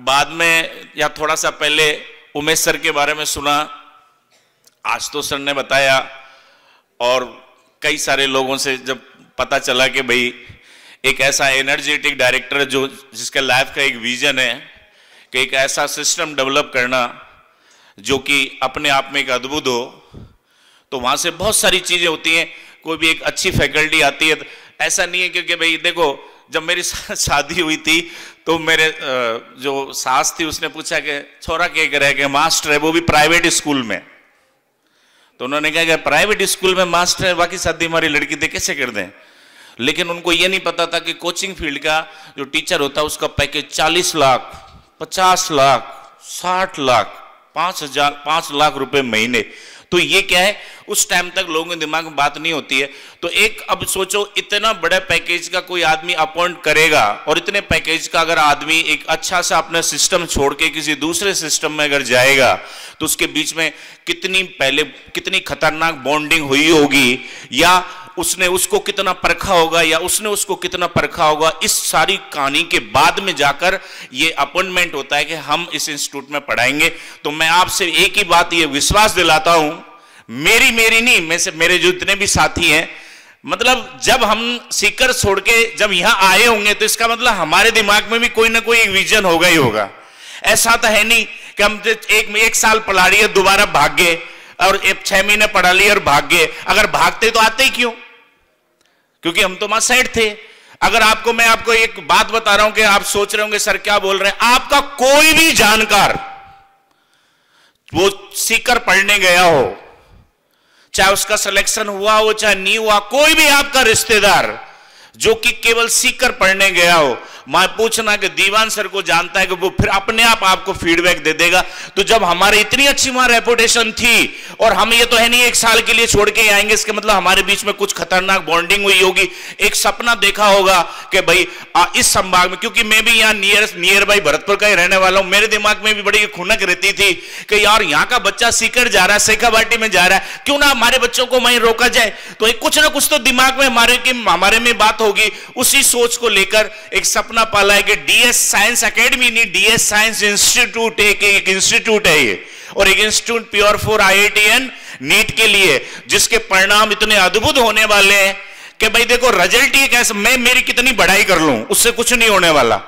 बाद में या थोड़ा सा पहले उमेश सर के बारे में सुना आज तो सर ने बताया और कई सारे लोगों से जब पता चला कि भाई एक ऐसा एनर्जेटिक डायरेक्टर जो जिसके लाइफ का एक विजन है कि एक ऐसा सिस्टम डेवलप करना जो कि अपने आप में एक अद्भुत हो तो वहां से बहुत सारी चीज़ें होती हैं कोई भी एक अच्छी फैकल्टी आती है तो ऐसा नहीं है क्योंकि भाई देखो जब मेरी शादी हुई थी तो मेरे जो सास थी उसने पूछा कि छोरा क्या करे कि मास्टर है वो भी प्राइवेट स्कूल में तो उन्होंने कहा कि प्राइवेट स्कूल में मास्टर है बाकी शादी हमारी लड़की दे कैसे कर दें लेकिन उनको ये नहीं पता था कि कोचिंग फील्ड का जो टीचर होता है उसका पैकेज चालीस लाख पचास लाख साठ लाख पांच हजार पांच लाख रुपए महीने तो ये क्या है उस टाइम तक लोगों के दिमाग में बात नहीं होती है तो एक अब सोचो इतना बड़े पैकेज का कोई आदमी अपॉइंट करेगा और इतने पैकेज का अगर आदमी एक अच्छा सा अपना सिस्टम छोड़ के किसी दूसरे सिस्टम में अगर जाएगा तो उसके बीच में कितनी पहले कितनी खतरनाक बॉन्डिंग हुई होगी या उसने उसको कितना परखा होगा या उसने उसको कितना परखा होगा इस सारी कहानी के बाद में जाकर ये अपॉइंटमेंट होता है कि हम इस इंस्टीट्यूट में पढ़ाएंगे तो मैं आपसे एक ही बात ये विश्वास दिलाता हूं मेरी मेरी नहीं मैं से मेरे जितने भी साथी हैं मतलब जब हम सीकर छोड़ के जब यहां आए होंगे तो इसका मतलब हमारे दिमाग में भी कोई ना कोई विजन होगा ही होगा ऐसा तो है नहीं कि हम एक एक साल पढ़ा रही है दोबारा भाग गए और छह महीने पढ़ा लिए और भाग गए अगर भागते तो आते ही क्यों क्योंकि हम तो वहां सेट थे अगर आपको मैं आपको एक बात बता रहा हूं कि आप सोच रहे होंगे सर क्या बोल रहे हैं आपका कोई भी जानकार वो सीकर पढ़ने गया हो चाहे उसका सिलेक्शन हुआ हो चाहे नहीं हुआ कोई भी आपका रिश्तेदार जो कि केवल सीकर पढ़ने गया हो मैं पूछना कि दीवान सर को जानता है कि वो फिर अपने आप आपको फीडबैक दे देगा तो जब हमारी इतनी अच्छी वहां रेपुटेशन थी और हम ये तो है नहीं एक साल के लिए छोड़ के आएंगे इसके मतलब हमारे बीच में कुछ खतरनाक बॉन्डिंग हुई होगी एक सपना देखा होगा कि भाई आ, इस संभाग में क्योंकि मैं भी यहाँ नियर नियर बाई भरतपुर का ही रहने वाला हूं मेरे दिमाग में भी बड़ी खुनक रहती थी कि यार यहाँ का बच्चा सीकर जा रहा है शेखावाटी में जा रहा है क्यों ना हमारे बच्चों को वहीं रोका जाए तो कुछ ना कुछ तो दिमाग में हमारे की हमारे में बात होगी उसी सोच को लेकर एक सपना अपना पाला है कि डीएस साइंस एकेडमी नहीं डीएस साइंस इंस्टीट्यूट एक एक इंस्टीट्यूट है ये और एक institute pure for IIT and NEET के लिए जिसके परिणाम इतने अद्भुत होने वाले हैं कि भाई देखो रिजल्ट ही कैसे मैं मेरी कितनी बढ़ाई कर लू उससे कुछ नहीं होने वाला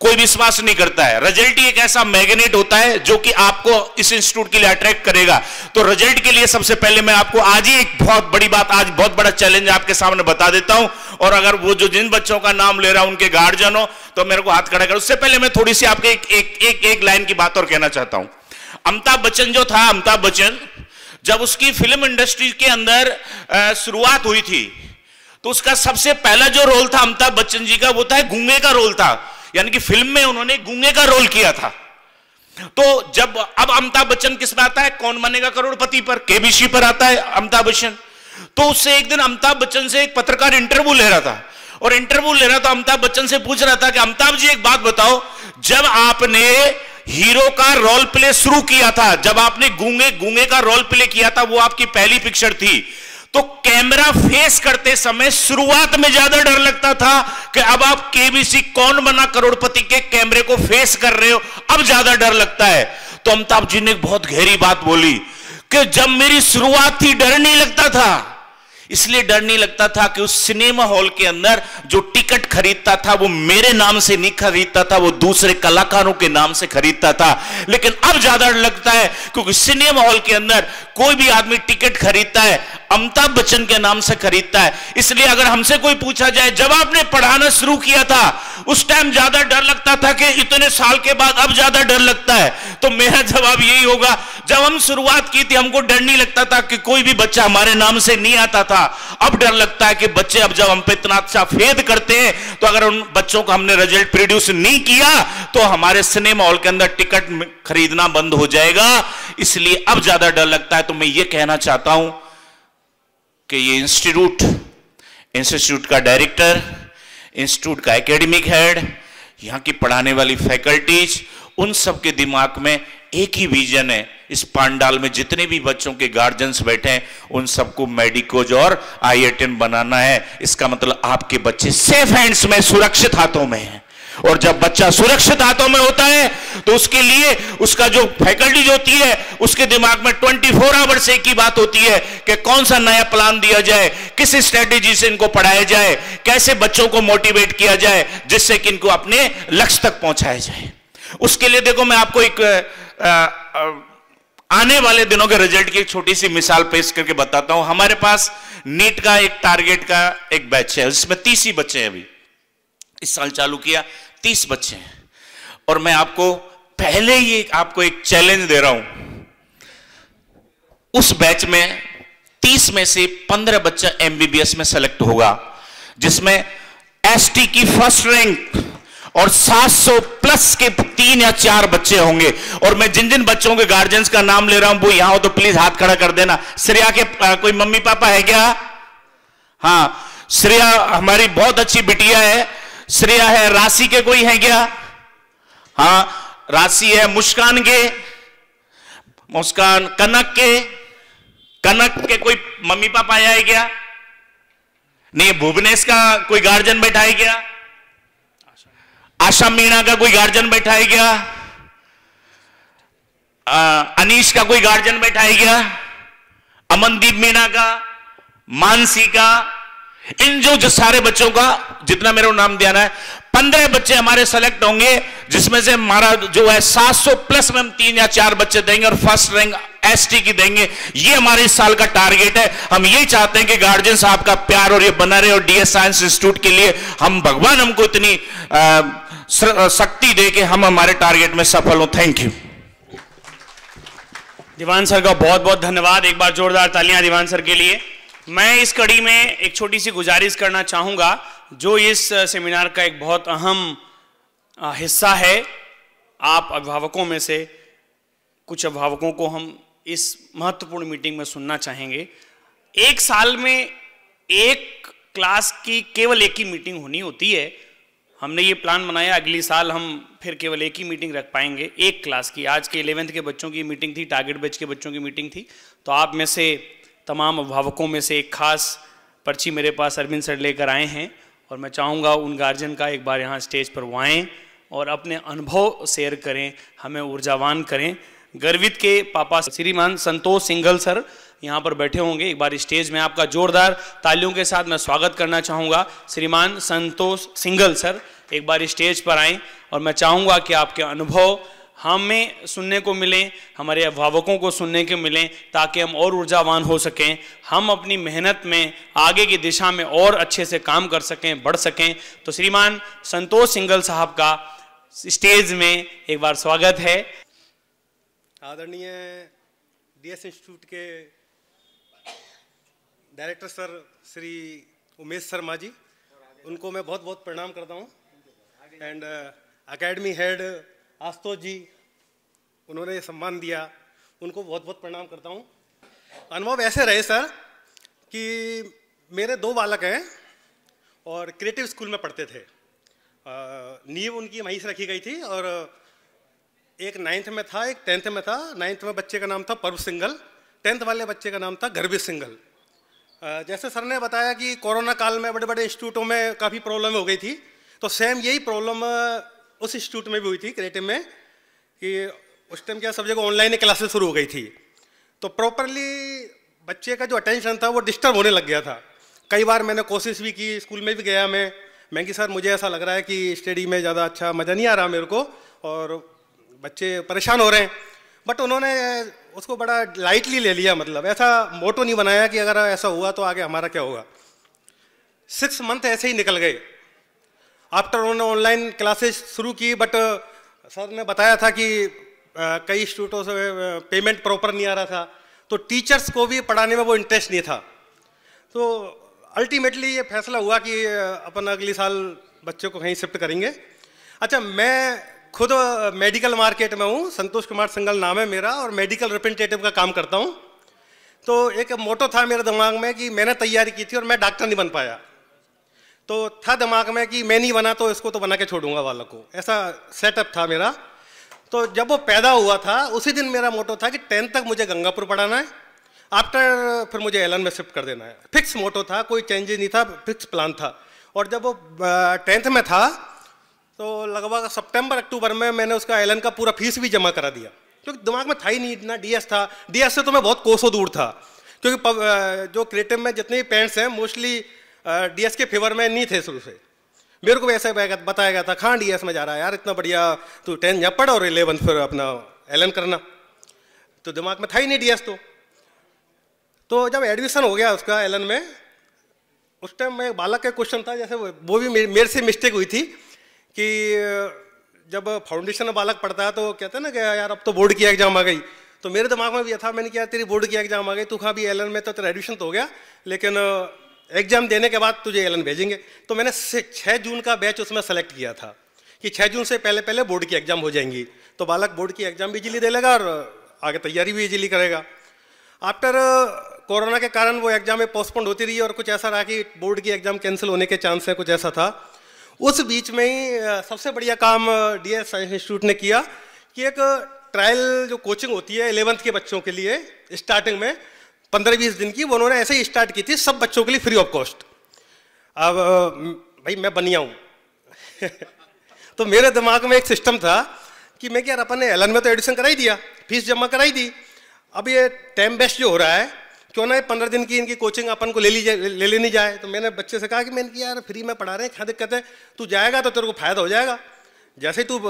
कोई विश्वास नहीं करता है रिजल्ट एक ऐसा मैग्नेट होता है जो कि आपको इस इंस्टीट्यूट के लिए अट्रैक्ट करेगा तो रिजल्ट के लिए सबसे पहले मैं आपको आज ही एक बहुत बड़ी बात आज बहुत बड़ा चैलेंज आपके सामने बता देता हूं और अगर वो जो जिन बच्चों का नाम ले रहा हूं उनके गार्जियन हो तो मेरे को हाथ खड़ा कर उससे पहले मैं थोड़ी सी आपके एक एक एक, एक लाइन की बात और कहना चाहता हूं अमिताभ बच्चन जो था अमिताभ बच्चन जब उसकी फिल्म इंडस्ट्री के अंदर शुरुआत हुई थी तो उसका सबसे पहला जो रोल था अमिताभ बच्चन जी का वो था गुंगे का रोल था यानी कि फिल्म में उन्होंने गूंगे का रोल किया था तो जब अब अमिताभ बच्चन किस में आता है कौन बनेगा करोड़पति पर केबीसी पर आता है अमिताभ बच्चन तो उससे एक दिन अमिताभ बच्चन से एक पत्रकार इंटरव्यू ले रहा था और इंटरव्यू ले रहा था अमिताभ बच्चन से पूछ रहा था कि अमिताभ जी एक बात बताओ जब आपने हीरो का रोल प्ले शुरू किया था जब आपने गूंगे गूंगे का रोल प्ले किया था वो आपकी पहली पिक्चर थी तो कैमरा फेस करते समय शुरुआत में ज्यादा डर लगता था कि अब आप केबीसी कौन बना करोड़पति के कैमरे को फेस कर रहे हो अब ज्यादा डर लगता है तो अमिताभ जी ने एक बहुत गहरी बात बोली कि जब मेरी शुरुआत थी डर नहीं लगता था इसलिए डर नहीं लगता था कि उस सिनेमा हॉल के अंदर जो टिकट खरीदता था वो मेरे नाम से नहीं खरीदता था वो दूसरे कलाकारों के नाम से खरीदता था लेकिन अब ज्यादा डर लगता है क्योंकि सिनेमा हॉल के अंदर कोई भी आदमी टिकट खरीदता है अमिताभ बच्चन के नाम से खरीदता है इसलिए अगर हमसे कोई पूछा जाए जब आपने पढ़ाना शुरू किया था उस टाइम ज्यादा डर लगता था कि इतने साल के बाद अब ज्यादा डर लगता है तो मेरा जवाब यही होगा जब हम शुरुआत की थी हमको डर नहीं लगता था कि कोई भी बच्चा हमारे नाम से नहीं आता था अब डर लगता है कि बच्चे अब जब हम पे इतना अच्छा फेद करते हैं तो अगर उन बच्चों को हमने रिजल्ट प्रोड्यूस नहीं किया तो हमारे सिनेमा हॉल के अंदर टिकट खरीदना बंद हो जाएगा इसलिए अब ज्यादा डर लगता है तो मैं ये कहना चाहता हूं कि ये इंस्टीट्यूट इंस्टीट्यूट का डायरेक्टर इंस्टीट्यूट का एकेडमिक हेड यहाँ की पढ़ाने वाली फैकल्टीज उन सब के दिमाग में एक ही विजन है इस पांडाल में जितने भी बच्चों के गार्जियंस बैठे हैं उन सबको मेडिकोज और आई बनाना है इसका मतलब आपके बच्चे सेफ हैंड्स में सुरक्षित हाथों में हैं और जब बच्चा सुरक्षित हाथों में होता है तो उसके लिए उसका जो फैकल्टी जो होती है उसके दिमाग में 24 फोर आवर्स एक ही बात होती है कि कौन सा नया प्लान दिया जाए किस स्ट्रेटेजी से इनको पढ़ाया जाए कैसे बच्चों को मोटिवेट किया जाए जिससे कि इनको अपने लक्ष्य तक पहुंचाया जाए उसके लिए देखो मैं आपको एक आ, आ, आने वाले दिनों के रिजल्ट की एक छोटी सी मिसाल पेश करके बताता हूं हमारे पास नीट का एक टारगेट का एक बैच है जिसमें तीस ही बच्चे हैं अभी इस साल चालू किया तीस बच्चे हैं और मैं आपको पहले ही आपको एक चैलेंज दे रहा हूं उस बैच में तीस में से पंद्रह बच्चा एमबीबीएस में सेलेक्ट होगा जिसमें एसटी की फर्स्ट रैंक और 700 प्लस के तीन या चार बच्चे होंगे और मैं जिन जिन बच्चों के गार्जियंस का नाम ले रहा हूं वो यहां हो तो प्लीज हाथ खड़ा कर देना श्रेया के आ, कोई मम्मी पापा है क्या हाँ श्रेया हमारी बहुत अच्छी बिटिया है श्रेया है राशि के कोई है क्या हा राशि है मुस्कान के मुस्कान कनक के कनक के कोई मम्मी पापा आए क्या नहीं भुवनेश का कोई गार्जियन बैठा है क्या आशा मीणा का कोई गार्जियन बैठा है क्या अनीश का कोई गार्जियन बैठा है क्या अमनदीप मीणा का मानसी का इन जो जो सारे बच्चों का जितना मेरे नाम दिया है पंद्रह बच्चे हमारे सेलेक्ट होंगे जिसमें से हमारा जो है 700 प्लस में हम तीन या चार बच्चे देंगे और फर्स्ट रैंक एसटी की देंगे ये हमारे इस साल का टारगेट है हम ये चाहते हैं कि गार्जियन साहब का प्यार और ये बना रहे और डीएस साइंस इंस्टीट्यूट के लिए हम भगवान हमको इतनी शक्ति दे के हम हमारे टारगेट में सफल हो थैंक यू दीवान सर का बहुत बहुत धन्यवाद एक बार जोरदार तालियां दीवान सर के लिए मैं इस कड़ी में एक छोटी सी गुजारिश करना चाहूँगा जो इस सेमिनार का एक बहुत अहम हिस्सा है आप अभिभावकों में से कुछ अभिभावकों को हम इस महत्वपूर्ण मीटिंग में सुनना चाहेंगे एक साल में एक क्लास की केवल एक ही मीटिंग होनी होती है हमने ये प्लान बनाया अगली साल हम फिर केवल एक ही मीटिंग रख पाएंगे एक क्लास की आज के इलेवेंथ के बच्चों की मीटिंग थी टारगेट बेच के बच्चों की मीटिंग थी तो आप में से तमाम अभिभावकों में से एक खास पर्ची मेरे पास अरविंद सर लेकर आए हैं और मैं चाहूँगा उन गार्जियन का एक बार यहाँ स्टेज पर वो और अपने अनुभव शेयर करें हमें ऊर्जावान करें गर्वित के पापा श्रीमान संतोष सिंघल सर यहाँ पर बैठे होंगे एक बार स्टेज में आपका जोरदार तालियों के साथ मैं स्वागत करना चाहूँगा श्रीमान संतोष सिंघल सर एक बार स्टेज पर आए और मैं चाहूँगा कि आपके अनुभव हमें सुनने को मिलें हमारे अभिभावकों को सुनने के मिलें ताकि हम और ऊर्जावान हो सकें हम अपनी मेहनत में आगे की दिशा में और अच्छे से काम कर सकें बढ़ सकें तो श्रीमान संतोष सिंगल साहब का स्टेज में एक बार स्वागत है आदरणीय डीएस इंस्टीट्यूट के डायरेक्टर सर श्री उमेश शर्मा जी उनको मैं बहुत बहुत प्रणाम करता हूँ and academy head Asto ji उन्होंने सम्मान दिया उनको बहुत बहुत प्रणाम करता हूँ अनुभव ऐसे रहे सर कि मेरे दो बालक हैं और क्रिएटिव स्कूल में पढ़ते थे नींव उनकी वहीं से रखी गई थी और एक नाइन्थ में था एक टेंथ में था नाइन्थ में बच्चे का नाम था पर्व सिंगल टेंथ वाले बच्चे का नाम था गर्भी सिंगल जैसे सर ने बताया कि कोरोना काल में बड़े बड़े इंस्टीट्यूटों में काफ़ी प्रॉब्लम हो गई थी तो सेम यही प्रॉब्लम उस इंस्टीट्यूट में भी हुई थी क्रिएटिव में कि उस टाइम क्या सब जगह ऑनलाइन क्लासेस शुरू हो गई थी तो प्रॉपरली बच्चे का जो अटेंशन था वो डिस्टर्ब होने लग गया था कई बार मैंने कोशिश भी की स्कूल में भी गया मैं मैं कि सर मुझे ऐसा लग रहा है कि स्टडी में ज़्यादा अच्छा मज़ा नहीं आ रहा मेरे को और बच्चे परेशान हो रहे हैं बट उन्होंने उसको बड़ा लाइटली ले लिया मतलब ऐसा मोटो नहीं बनाया कि अगर ऐसा हुआ तो आगे हमारा क्या होगा सिक्स मंथ ऐसे ही निकल गए आफ्टर उन्होंने ऑनलाइन क्लासेस शुरू की बट uh, सर ने बताया था कि uh, कई स्टूडेंटों से पेमेंट uh, प्रॉपर नहीं आ रहा था तो टीचर्स को भी पढ़ाने में वो इंटरेस्ट नहीं था तो अल्टीमेटली ये फैसला हुआ कि अपन अगले साल बच्चों को कहीं शिफ्ट करेंगे अच्छा मैं खुद मेडिकल मार्केट में हूँ संतोष कुमार सिंगल नाम है मेरा और मेडिकल रिप्रेजेंटेटिव का काम करता हूँ तो एक मोटो था मेरे दिमाग में कि मैंने तैयारी की थी और मैं डॉक्टर नहीं बन पाया तो था दिमाग में कि मैं नहीं बना तो इसको तो बना के छोड़ूंगा बालक को ऐसा सेटअप था मेरा तो जब वो पैदा हुआ था उसी दिन मेरा मोटो था कि टेंथ तक मुझे गंगापुर पढ़ाना है आफ्टर फिर मुझे एलन में शिफ्ट कर देना है फिक्स मोटो था कोई चेंजेस नहीं था फिक्स प्लान था और जब वो टेंथ में था तो लगभग सितंबर अक्टूबर में मैंने उसका एलन का पूरा फीस भी जमा करा दिया क्योंकि दिमाग में था ही नहीं इतना डीएस था डीएस से तो मैं बहुत कोसों दूर था क्योंकि जो क्रिएटिव में जितने भी पेरेंट्स हैं मोस्टली डीएस के फेवर में नहीं थे शुरू से मेरे को भी ऐसा बताया गया था कहाँ डीएस में जा रहा है यार इतना बढ़िया तू टेन यहाँ पढ़ और इलेवंथ फिर अपना एल करना तो दिमाग में था ही नहीं डीएस तो तो जब एडमिशन हो गया उसका एलन में उस टाइम में बालक का क्वेश्चन था जैसे वो भी मेरे से मिस्टेक हुई थी कि जब फाउंडेशन में बालक पढ़ता है तो कहते हैं ना कि यार अब तो बोर्ड की एग्जाम आ गई तो मेरे दिमाग में भी था मैंने कहा तेरी बोर्ड की एग्जाम आ गई तू खा भी एलन में तो तेरा एडमिशन तो हो गया लेकिन एग्जाम देने के बाद तुझे एलन भेजेंगे तो मैंने छः जून का बैच उसमें सेलेक्ट किया था कि छः जून से पहले पहले बोर्ड की एग्जाम हो जाएंगी तो बालक बोर्ड की एग्जाम भी इजीली दे लेगा और आगे तैयारी भी इजिली करेगा आफ्टर कोरोना uh, के कारण वो एग्जाम में पोस्टपोन होती रही और कुछ ऐसा रहा कि बोर्ड की एग्जाम कैंसिल होने के चांस है कुछ ऐसा था उस बीच में ही uh, सबसे बढ़िया काम डी एस साइंस इंस्टीट्यूट ने किया कि एक ट्रायल uh, जो कोचिंग होती है एलेवंथ के बच्चों के लिए स्टार्टिंग में पंद्रह बीस दिन की वो उन्होंने ऐसे ही स्टार्ट की थी सब बच्चों के लिए फ्री ऑफ कॉस्ट अब भाई मैं बनिया हूँ तो मेरे दिमाग में एक सिस्टम था कि मैं क्या अपन ने एलन में तो एडमिशन कराई दिया फीस जमा कराई दी अब ये टाइम बेस्ट जो हो रहा है क्यों ना पंद्रह दिन की इनकी कोचिंग अपन को ले ली जाए ले लेनी जाए तो मैंने बच्चे से कहा कि मैंने यार फ्री में पढ़ा रहे हैं क्या दिक्कत है तू जाएगा तो तेरे को फायदा हो जाएगा जैसे तू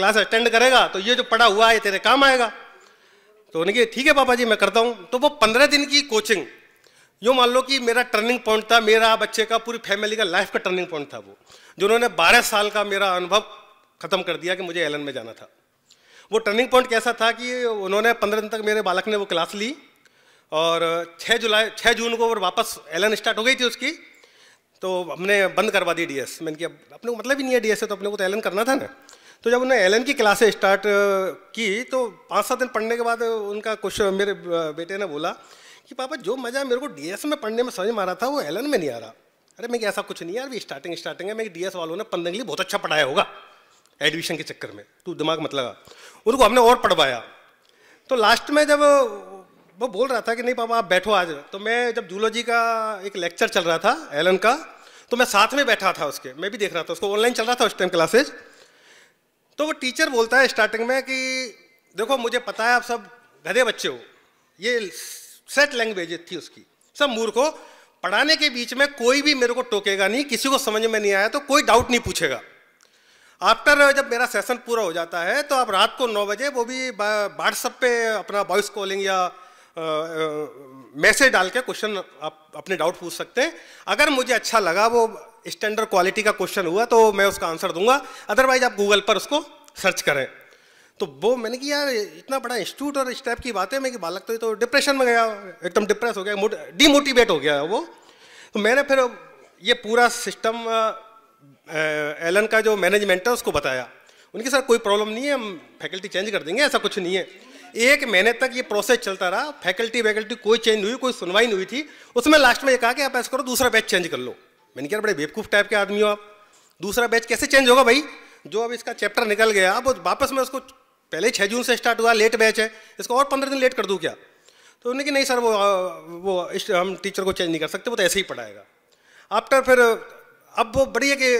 क्लास अटेंड करेगा तो ये जो पढ़ा हुआ है तेरे काम आएगा तो उन्होंने ठीक है पापा जी मैं करता हूँ तो वो पंद्रह दिन की कोचिंग यूँ मान लो कि मेरा टर्निंग पॉइंट था मेरा बच्चे का पूरी फैमिली का लाइफ का टर्निंग पॉइंट था वो जो उन्होंने बारह साल का मेरा अनुभव ख़त्म कर दिया कि मुझे एलन में जाना था वो टर्निंग पॉइंट कैसा था कि उन्होंने पंद्रह दिन तक मेरे बालक ने वो क्लास ली और छः जुलाई छः जून को और वापस एलन स्टार्ट हो गई थी उसकी तो हमने बंद करवा दी डीएस मैंने कि अपने को मतलब ही नहीं है डीएस से तो अपने को तो एलन करना था ना तो जब उन्होंने एलन की क्लासें स्टार्ट की तो पाँच सात दिन पढ़ने के बाद उनका कुछ मेरे बेटे ने बोला कि पापा जो मज़ा मेरे को डी में पढ़ने में समझ में आ रहा था वो एलन में नहीं आ रहा अरे मैं ऐसा कुछ नहीं यार भी स्टार्टिंग स्टार्टिंग है मैं डी वालों ने पंदंगली बहुत अच्छा पढ़ाया होगा एडमिशन के चक्कर में तू दिमाग मत लगा उनको हमने और पढ़वाया तो लास्ट में जब वो बोल रहा था कि नहीं पापा आप बैठो आज तो मैं जब जूलॉजी का एक लेक्चर चल रहा था एलन का तो मैं साथ में बैठा था उसके मैं भी देख रहा था उसको ऑनलाइन चल रहा था उस टाइम क्लासेज तो वो टीचर बोलता है स्टार्टिंग में कि देखो मुझे पता है आप सब गधे बच्चे हो ये सेट लैंग्वेज थी उसकी सब मूर्ख हो पढ़ाने के बीच में कोई भी मेरे को टोकेगा नहीं किसी को समझ में नहीं आया तो कोई डाउट नहीं पूछेगा आफ्टर जब मेरा सेशन पूरा हो जाता है तो आप रात को नौ बजे वो भी व्हाट्सअप पे अपना वॉइस कॉलिंग या मैसेज डाल के क्वेश्चन आप अपने डाउट पूछ सकते हैं अगर मुझे अच्छा लगा वो स्टैंडर्ड क्वालिटी का क्वेश्चन हुआ तो मैं उसका आंसर दूंगा अदरवाइज आप गूगल पर उसको सर्च करें तो वो मैंने कि यार इतना बड़ा इंस्टीट्यूट और इस टाइप की बातें मैं कि बालक तो ये तो डिप्रेशन में गया एकदम डिप्रेस हो गया डीमोटिवेट हो गया वो तो मैंने फिर ये पूरा सिस्टम एलन का जो मैनेजमेंट है उसको बताया उनके सर कोई प्रॉब्लम नहीं है हम फैकल्टी चेंज कर देंगे ऐसा कुछ नहीं है एक महीने तक ये प्रोसेस चलता रहा फैकल्टी वैकल्टी कोई चेंज हुई कोई सुनवाई नहीं हुई थी उसमें लास्ट में ये कहा कि आप ऐसा करो दूसरा बैच चेंज कर लो मैंने कहा बड़े बेवकूफ़ टाइप के आदमी हो आप दूसरा बैच कैसे चेंज होगा भाई जो अब इसका चैप्टर निकल गया अब वापस मैं उसको पहले छः जून से स्टार्ट हुआ लेट बैच है इसको और पंद्रह दिन लेट कर दूँ क्या तो उन्होंने कि नहीं सर वो वो हम टीचर को चेंज नहीं कर सकते वो तो ऐसे ही पढ़ाएगा आफ्टर फिर अब वो बड़ी कि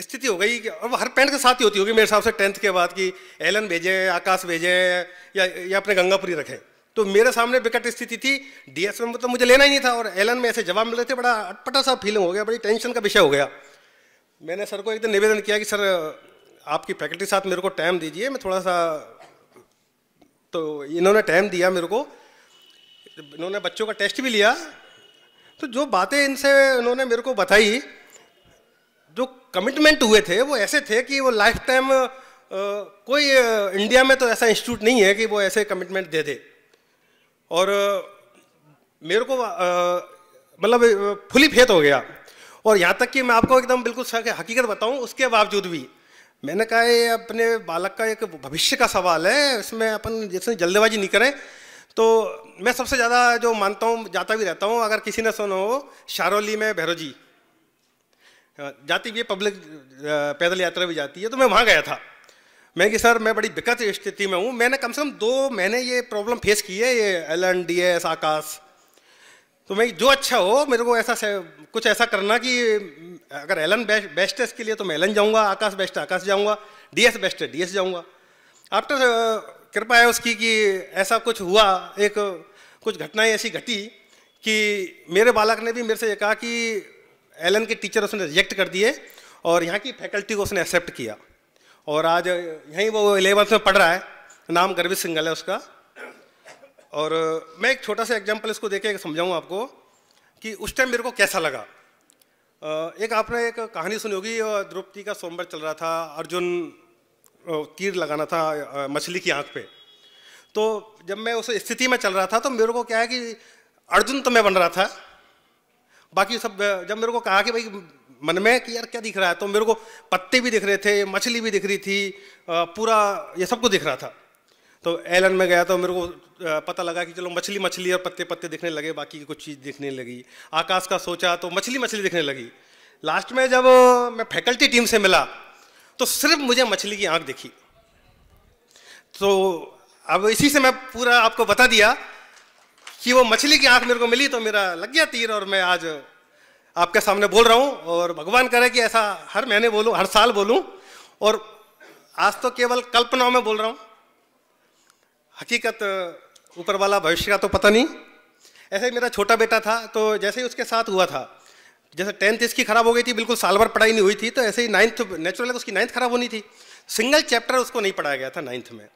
स्थिति हो गई कि अब हर पेंट के साथ ही होती होगी मेरे हिसाब से टेंथ के बाद कि एलन भेजें आकाश भेजें या या अपने गंगापुरी रखें तो मेरे सामने विकट स्थिति थी डीएस में तो मुझे लेना ही नहीं था और एलन में ऐसे जवाब मिल रहे थे बड़ा अटपटा सा फीलिंग हो गया बड़ी टेंशन का विषय हो गया मैंने सर को एक दिन निवेदन किया कि सर आपकी फैकल्टी साथ मेरे को टाइम दीजिए मैं थोड़ा सा तो इन्होंने टाइम दिया मेरे को इन्होंने बच्चों का टेस्ट भी लिया तो जो बातें इनसे इन्होंने मेरे को बताई जो कमिटमेंट हुए थे वो ऐसे थे कि वो लाइफ टाइम कोई इंडिया में तो ऐसा इंस्टीट्यूट नहीं है कि वो ऐसे कमिटमेंट दे दे और मेरे को मतलब फुली फेत हो गया और यहाँ तक कि मैं आपको एकदम बिल्कुल हकीकत बताऊँ उसके बावजूद भी मैंने कहा ये अपने बालक का एक भविष्य का सवाल है इसमें अपन जैसे जल्दबाजी नहीं करें तो मैं सबसे ज़्यादा जो मानता हूँ जाता भी रहता हूँ अगर किसी ने सुना हो शारोली में भैरोजी जाती भी है पब्लिक पैदल यात्रा भी जाती है तो मैं वहाँ गया था मैं कि सर मैं बड़ी दिक्कत स्थिति में हूँ मैंने कम से कम दो महीने ये प्रॉब्लम फेस की है ये Allen D S Aakash तो मैं जो अच्छा हो मेरे को ऐसा कुछ ऐसा करना कि अगर एल एन बेस्ट बेस्ट के लिए तो मैं एलन जाऊँगा आकाश बेस्ट आकाश जाऊँगा डी एस बेस्ट है डी एस जाऊँगा आफ्टर कृपा है उसकी कि ऐसा कुछ हुआ एक कुछ घटनाएं ऐसी घटी कि मेरे बालक ने भी मेरे से ये कहा कि एलन के टीचर उसने रिजेक्ट कर दिए और यहाँ की फैकल्टी को उसने एक्सेप्ट किया और आज यहीं वो एलेवंथ में पढ़ रहा है नाम गर्वित सिंगल है उसका और मैं एक छोटा सा एग्जाम्पल इसको देके समझाऊँ आपको कि उस टाइम मेरे को कैसा लगा एक आपने एक कहानी सुनी होगी द्रौपदी का सोमवार चल रहा था अर्जुन तीर लगाना था मछली की आंख पे तो जब मैं उस स्थिति में चल रहा था तो मेरे को क्या है कि अर्जुन तो मैं बन रहा था बाकी सब जब मेरे को कहा कि भाई मन में कि यार क्या दिख रहा है तो मेरे को पत्ते भी दिख रहे थे मछली भी दिख रही थी पूरा ये सब कुछ दिख रहा था तो एलन में गया तो मेरे को पता लगा कि चलो मछली मछली और पत्ते पत्ते दिखने लगे बाकी की कुछ चीज़ दिखने लगी आकाश का सोचा तो मछली मछली दिखने लगी लास्ट में जब मैं फैकल्टी टीम से मिला तो सिर्फ मुझे मछली की आंख दिखी तो अब इसी से मैं पूरा आपको बता दिया कि वो मछली की आंख मेरे को मिली तो मेरा लग गया तीर और मैं आज आपके सामने बोल रहा हूँ और भगवान करे कि ऐसा हर महीने बोलूँ हर साल बोलूँ और आज तो केवल कल्पनाओं में बोल रहा हूँ हकीकत ऊपर वाला भविष्य का तो पता नहीं ऐसे ही मेरा छोटा बेटा था तो जैसे ही उसके साथ हुआ था जैसे टेंथ इसकी खराब हो गई थी बिल्कुल साल भर पढ़ाई नहीं हुई थी तो ऐसे ही नाइन्थ नेचुरल तो उसकी नाइन्थ खराब होनी थी सिंगल चैप्टर उसको नहीं पढ़ाया गया था नाइन्थ में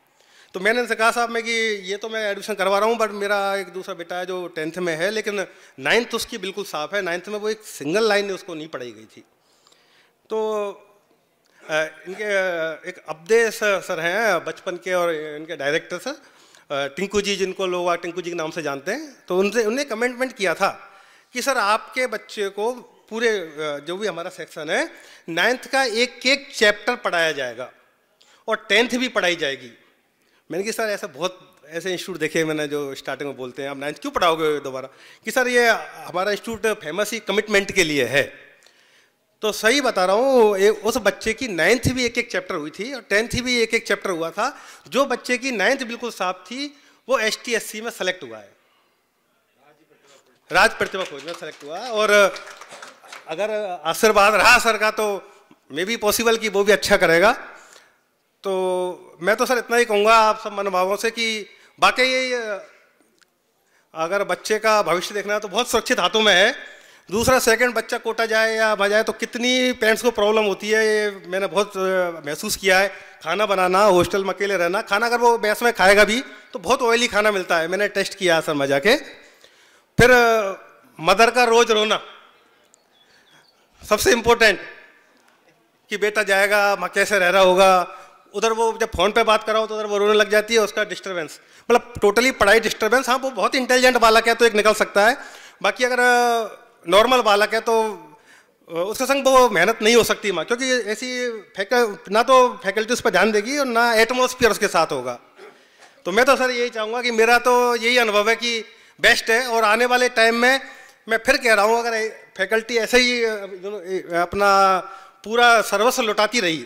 तो मैंने उनसे कहा साहब मैं कि ये तो मैं एडमिशन करवा रहा हूँ बट मेरा एक दूसरा बेटा है जो टेंथ में है लेकिन नाइन्थ उसकी बिल्कुल साफ है नाइन्थ में वो एक सिंगल लाइन उसको नहीं पढ़ाई गई थी तो इनके एक अपदेश सर हैं बचपन के और इनके डायरेक्टर सर टिंकू जी जिनको लोग टिंकू जी के नाम से जानते हैं तो उनसे उनने कमेंटमेंट किया था कि सर आपके बच्चे को पूरे जो भी हमारा सेक्शन है नाइन्थ का एक एक चैप्टर पढ़ाया जाएगा और टेंथ भी पढ़ाई जाएगी मैंने कि सर ऐसा बहुत ऐसे इंस्टीट्यूट देखे मैंने जो स्टार्टिंग में बोलते हैं आप नाइन्थ क्यों पढ़ाओगे दोबारा कि सर ये हमारा इंस्टीट्यूट फेमस ही कमिटमेंट के लिए है तो सही बता रहा हूँ उस बच्चे की नाइन्थ भी एक एक चैप्टर हुई थी और टेंथ भी एक एक चैप्टर हुआ था जो बच्चे की नाइन्थ बिल्कुल साफ थी वो एस में सेलेक्ट हुआ है राज प्रतिभा खोज में सेलेक्ट हुआ और अगर आशीर्वाद रहा सर का तो मे बी पॉसिबल कि वो भी अच्छा करेगा तो मैं तो सर इतना ही कहूँगा आप सब मनोभावों से कि वाकई ये अगर बच्चे का भविष्य देखना है तो बहुत सुरक्षित हाथों में है दूसरा सेकंड बच्चा कोटा जाए या जाए तो कितनी पेरेंट्स को प्रॉब्लम होती है ये मैंने बहुत महसूस किया है खाना बनाना हॉस्टल में अकेले रहना खाना अगर वो मैस में खाएगा भी तो बहुत ऑयली खाना मिलता है मैंने टेस्ट किया सर मजा के फिर मदर का रोज रोना सबसे इम्पोर्टेंट कि बेटा जाएगा मैं कैसे रह रहा होगा उधर वो जब फ़ोन पे बात कर रहा हूँ तो उधर वो रोने लग जाती है उसका डिस्टर्बेंस मतलब टोटली पढ़ाई डिस्टर्बेंस हाँ वो बहुत इंटेलिजेंट बालक है तो एक निकल सकता है बाकी अगर नॉर्मल बालक है तो उसके संग वो मेहनत नहीं हो सकती माँ क्योंकि ऐसी ना तो फैकल्टी उस पर ध्यान देगी और ना एटमोसफियर उसके साथ होगा तो मैं तो सर यही चाहूँगा कि मेरा तो यही अनुभव है कि बेस्ट है और आने वाले टाइम में मैं फिर कह रहा हूँ अगर फैकल्टी ऐसे ही अपना पूरा सर्वस्व लुटाती रही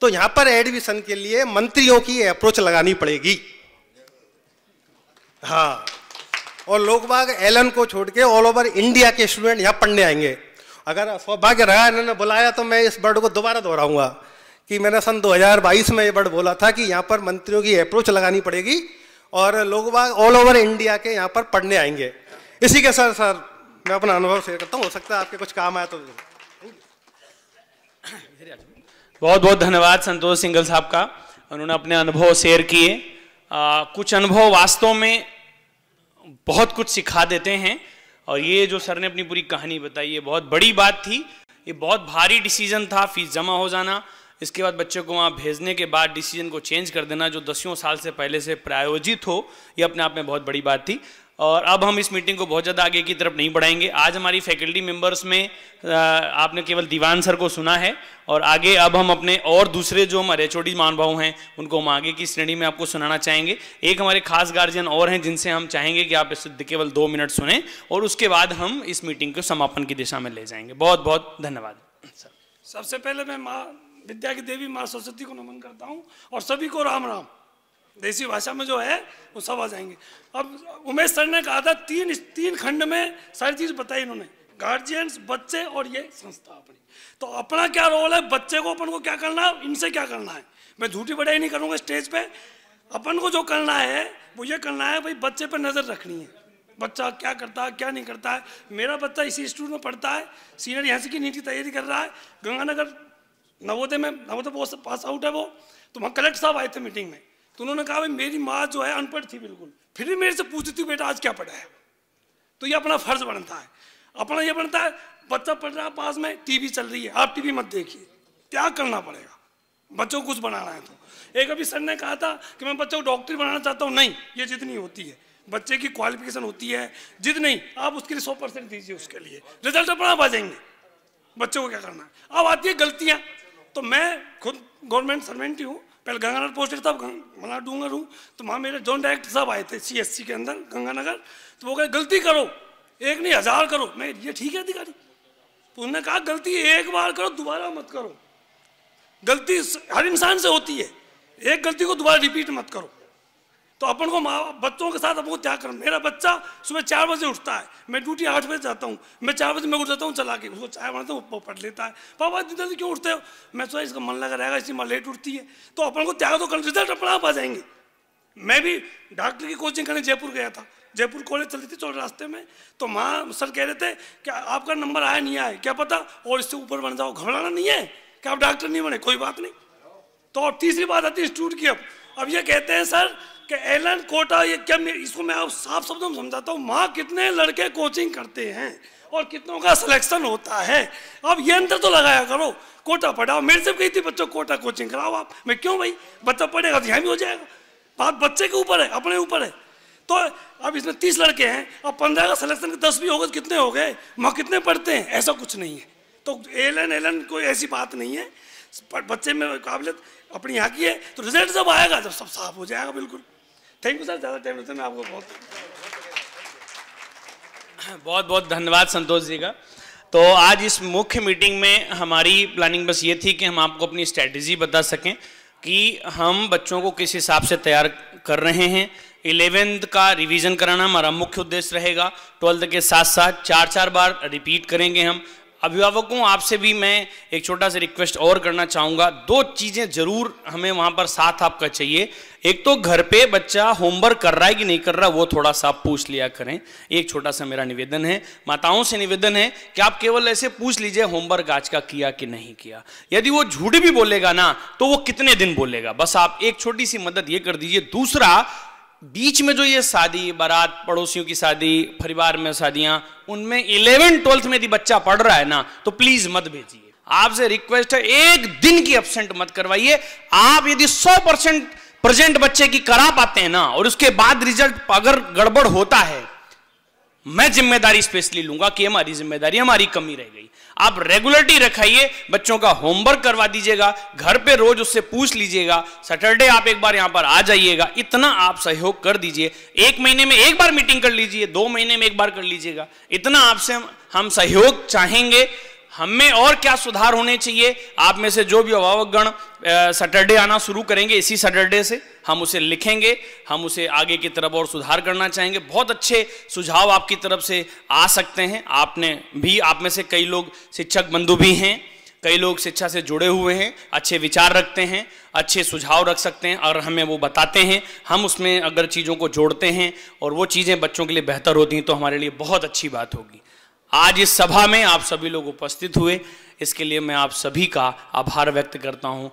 तो यहां पर एडमिशन के लिए मंत्रियों की अप्रोच लगानी पड़ेगी हाँ और लोग बाग एलन को छोड़ के ऑल ओवर इंडिया के स्टूडेंट यहां पढ़ने आएंगे अगर सौभाग्य रहा इन्होंने बुलाया तो मैं इस बर्ड को दोबारा दोहराऊंगा कि मैंने सन 2022 में ये बर्ड बोला था कि यहाँ पर मंत्रियों की अप्रोच लगानी पड़ेगी और लोग बाग ऑल ओवर इंडिया के यहाँ पर पढ़ने आएंगे इसी के सर सर मैं अपना अनुभव शेयर करता हूँ हो सकता है आपके कुछ काम आया तो बहुत बहुत धन्यवाद संतोष सिंगल साहब का उन्होंने अपने अनुभव शेयर किए कुछ अनुभव वास्तव में बहुत कुछ सिखा देते हैं और ये जो सर ने अपनी पूरी कहानी बताई ये बहुत बड़ी बात थी ये बहुत भारी डिसीजन था फीस जमा हो जाना इसके बाद बच्चे को वहाँ भेजने के बाद डिसीजन को चेंज कर देना जो दसियों साल से पहले से प्रायोजित हो ये अपने आप में बहुत बड़ी बात थी और अब हम इस मीटिंग को बहुत ज़्यादा आगे की तरफ नहीं बढ़ाएंगे आज हमारी फैकल्टी मेंबर्स में आपने केवल दीवान सर को सुना है और आगे अब हम अपने और दूसरे जो हमारे एच महानुभाव हैं उनको हम आगे की श्रेणी में आपको सुनाना चाहेंगे एक हमारे खास गार्जियन और हैं जिनसे हम चाहेंगे कि आप इस केवल दो मिनट सुने और उसके बाद हम इस मीटिंग को समापन की दिशा में ले जाएंगे बहुत बहुत धन्यवाद सर सबसे पहले मैं माँ विद्या की देवी माँ सरस्वती को नमन करता हूँ और सभी को राम राम देसी भाषा में जो है वो सब आ जाएंगे अब उमेश सर ने कहा था तीन तीन खंड में सारी चीज बताई इन्होंने गार्जियंस बच्चे और ये संस्था अपनी तो अपना क्या रोल है बच्चे को अपन को क्या करना है इनसे क्या करना है मैं झूठी बढ़ाई नहीं करूँगा स्टेज पे अपन को जो करना है वो ये करना है भाई बच्चे पर नज़र रखनी है बच्चा क्या करता है क्या नहीं करता है मेरा बच्चा इसी इंस्टीट्यूट में पढ़ता है सीनियर यहाँ से की नीट की तैयारी कर रहा है गंगानगर नवोदय में नवोदय पास आउट है वो तो वहाँ कलेक्टर साहब आए थे मीटिंग में तो उन्होंने कहा भाई मेरी माँ जो है अनपढ़ थी बिल्कुल फिर भी मेरे से पूछती थी बेटा आज क्या पढ़ा है तो ये अपना फर्ज बनता है अपना ये बनता है बच्चा पढ़ रहा है पास में टीवी चल रही है आप टीवी मत देखिए त्याग करना पड़ेगा बच्चों को कुछ बनाना है तो एक अभी सर ने कहा था कि मैं बच्चों को डॉक्टर बनाना चाहता हूँ नहीं ये जितनी होती है बच्चे की क्वालिफिकेशन होती है जिद नहीं आप उसके लिए सौ परसेंट दीजिए उसके लिए रिजल्ट अपना आप आ जाएंगे बच्चों को क्या करना है अब आती है गलतियाँ तो मैं खुद गवर्नमेंट सर्वेंट ही हूँ पहले गंगानगर पोस्ट था मना डूंगर हूँ तो वहाँ मेरे जोन डायरेक्टर साहब आए थे सीएससी के अंदर गंगानगर तो वो कहे गलती करो एक नहीं हज़ार करो मैं ये ठीक है अधिकारी तो उन्होंने कहा गलती एक बार करो दोबारा मत करो गलती हर इंसान से होती है एक गलती को दोबारा रिपीट मत करो तो अपन को माँ बच्चों के साथ अपन को त्याग कर मेरा बच्चा सुबह चार बजे उठता है मैं ड्यूटी आठ बजे जाता हूँ मैं चार बजे मैं उठ जाता हूँ चला के उसको चाय बनाता हूँ वो पढ़ लेता है पापा इतनी जल्दी क्यों उठते हो मैं सोचा इसका मन लगा रहेगा इसी माँ लेट उठती है तो अपन को त्याग तो कल रिजल्ट अपना आप आ जाएंगे मैं भी डॉक्टर की कोचिंग करने जयपुर गया था जयपुर कॉलेज चलती थी चौड़े रास्ते में तो माँ सर कह रहे थे कि आपका नंबर आया नहीं आया क्या पता और इससे ऊपर बन जाओ घबराना नहीं है कि आप डॉक्टर नहीं बने कोई बात नहीं तो और तीसरी बात आती है इंस्टीट्यूट की अब अब ये कहते हैं सर कि एलन कोटा ये क्या इसको मैं आप साफ शब्दों में समझाता हूँ माँ कितने लड़के कोचिंग करते हैं और कितनों का सिलेक्शन होता है अब ये अंतर तो लगाया करो कोटा पढ़ाओ मेरे से कही थी बच्चों कोटा कोचिंग कराओ आप मैं क्यों भाई बच्चा पढ़ेगा तो यहाँ भी हो जाएगा बात बच्चे के ऊपर है अपने ऊपर है तो अब इसमें तीस लड़के हैं अब पंद्रह का सिलेक्शन दस भी हो गए तो कितने हो गए माँ कितने पढ़ते हैं ऐसा कुछ नहीं है तो एलन एलन कोई ऐसी बात नहीं है बच्चे में काबिलियत अपनी यहाँ की है तो रिजल्ट जब आएगा जब सब साफ हो जाएगा बिल्कुल थैंक यू सर ज़्यादा टाइम लेते मैं आपको बहुत बहुत बहुत धन्यवाद संतोष जी का तो आज इस मुख्य मीटिंग में हमारी प्लानिंग बस ये थी कि हम आपको अपनी स्ट्रेटजी बता सकें कि हम बच्चों को किस हिसाब से तैयार कर रहे हैं इलेवेंथ का रिवीजन कराना हमारा मुख्य उद्देश्य रहेगा ट्वेल्थ के साथ साथ चार चार बार रिपीट करेंगे हम अभिभावकों आपसे भी मैं एक छोटा सा रिक्वेस्ट और करना चाहूंगा दो चीज़ें जरूर हमें वहां पर साथ आपका चाहिए एक तो घर पे बच्चा होमवर्क कर रहा है कि नहीं कर रहा वो थोड़ा सा आप पूछ लिया करें एक छोटा सा मेरा निवेदन है माताओं से निवेदन है कि आप केवल ऐसे पूछ लीजिए होमवर्क आज का किया कि नहीं किया यदि वो झूठ भी बोलेगा ना तो वो कितने दिन बोलेगा बस आप एक छोटी सी मदद ये कर दीजिए दूसरा बीच में जो ये शादी बारात पड़ोसियों की शादी परिवार में शादियां उनमें इलेवन ट्वेल्थ में यदि बच्चा पढ़ रहा है ना तो प्लीज मत भेजिए आपसे रिक्वेस्ट है एक दिन की एबसेंट मत करवाइए आप यदि सौ परसेंट प्रेजेंट बच्चे की करा पाते हैं ना और उसके बाद रिजल्ट अगर गड़बड़ होता है मैं जिम्मेदारी स्पेशली लूंगा कि हमारी जिम्मेदारी हमारी कमी रह गई आप रेगुलरिटी रखाइए बच्चों का होमवर्क करवा दीजिएगा घर पे रोज उससे पूछ लीजिएगा सैटरडे आप एक बार यहां पर आ जाइएगा इतना आप सहयोग कर दीजिए एक महीने में एक बार मीटिंग कर लीजिए दो महीने में एक बार कर लीजिएगा इतना आपसे हम सहयोग चाहेंगे हम में और क्या सुधार होने चाहिए आप में से जो भी अभिभावकगण सैटरडे आना शुरू करेंगे इसी सैटरडे से हम उसे लिखेंगे हम उसे आगे की तरफ और सुधार करना चाहेंगे बहुत अच्छे सुझाव आपकी तरफ से आ सकते हैं आपने भी आप में से कई लोग शिक्षक बंधु भी हैं कई लोग शिक्षा से जुड़े हुए हैं अच्छे विचार रखते हैं अच्छे सुझाव रख सकते हैं और हमें वो बताते हैं हम उसमें अगर चीज़ों को जोड़ते हैं और वो चीज़ें बच्चों के लिए बेहतर होती हैं तो हमारे लिए बहुत अच्छी बात होगी आज इस सभा में आप सभी लोग उपस्थित हुए इसके लिए मैं आप सभी का आभार व्यक्त करता हूं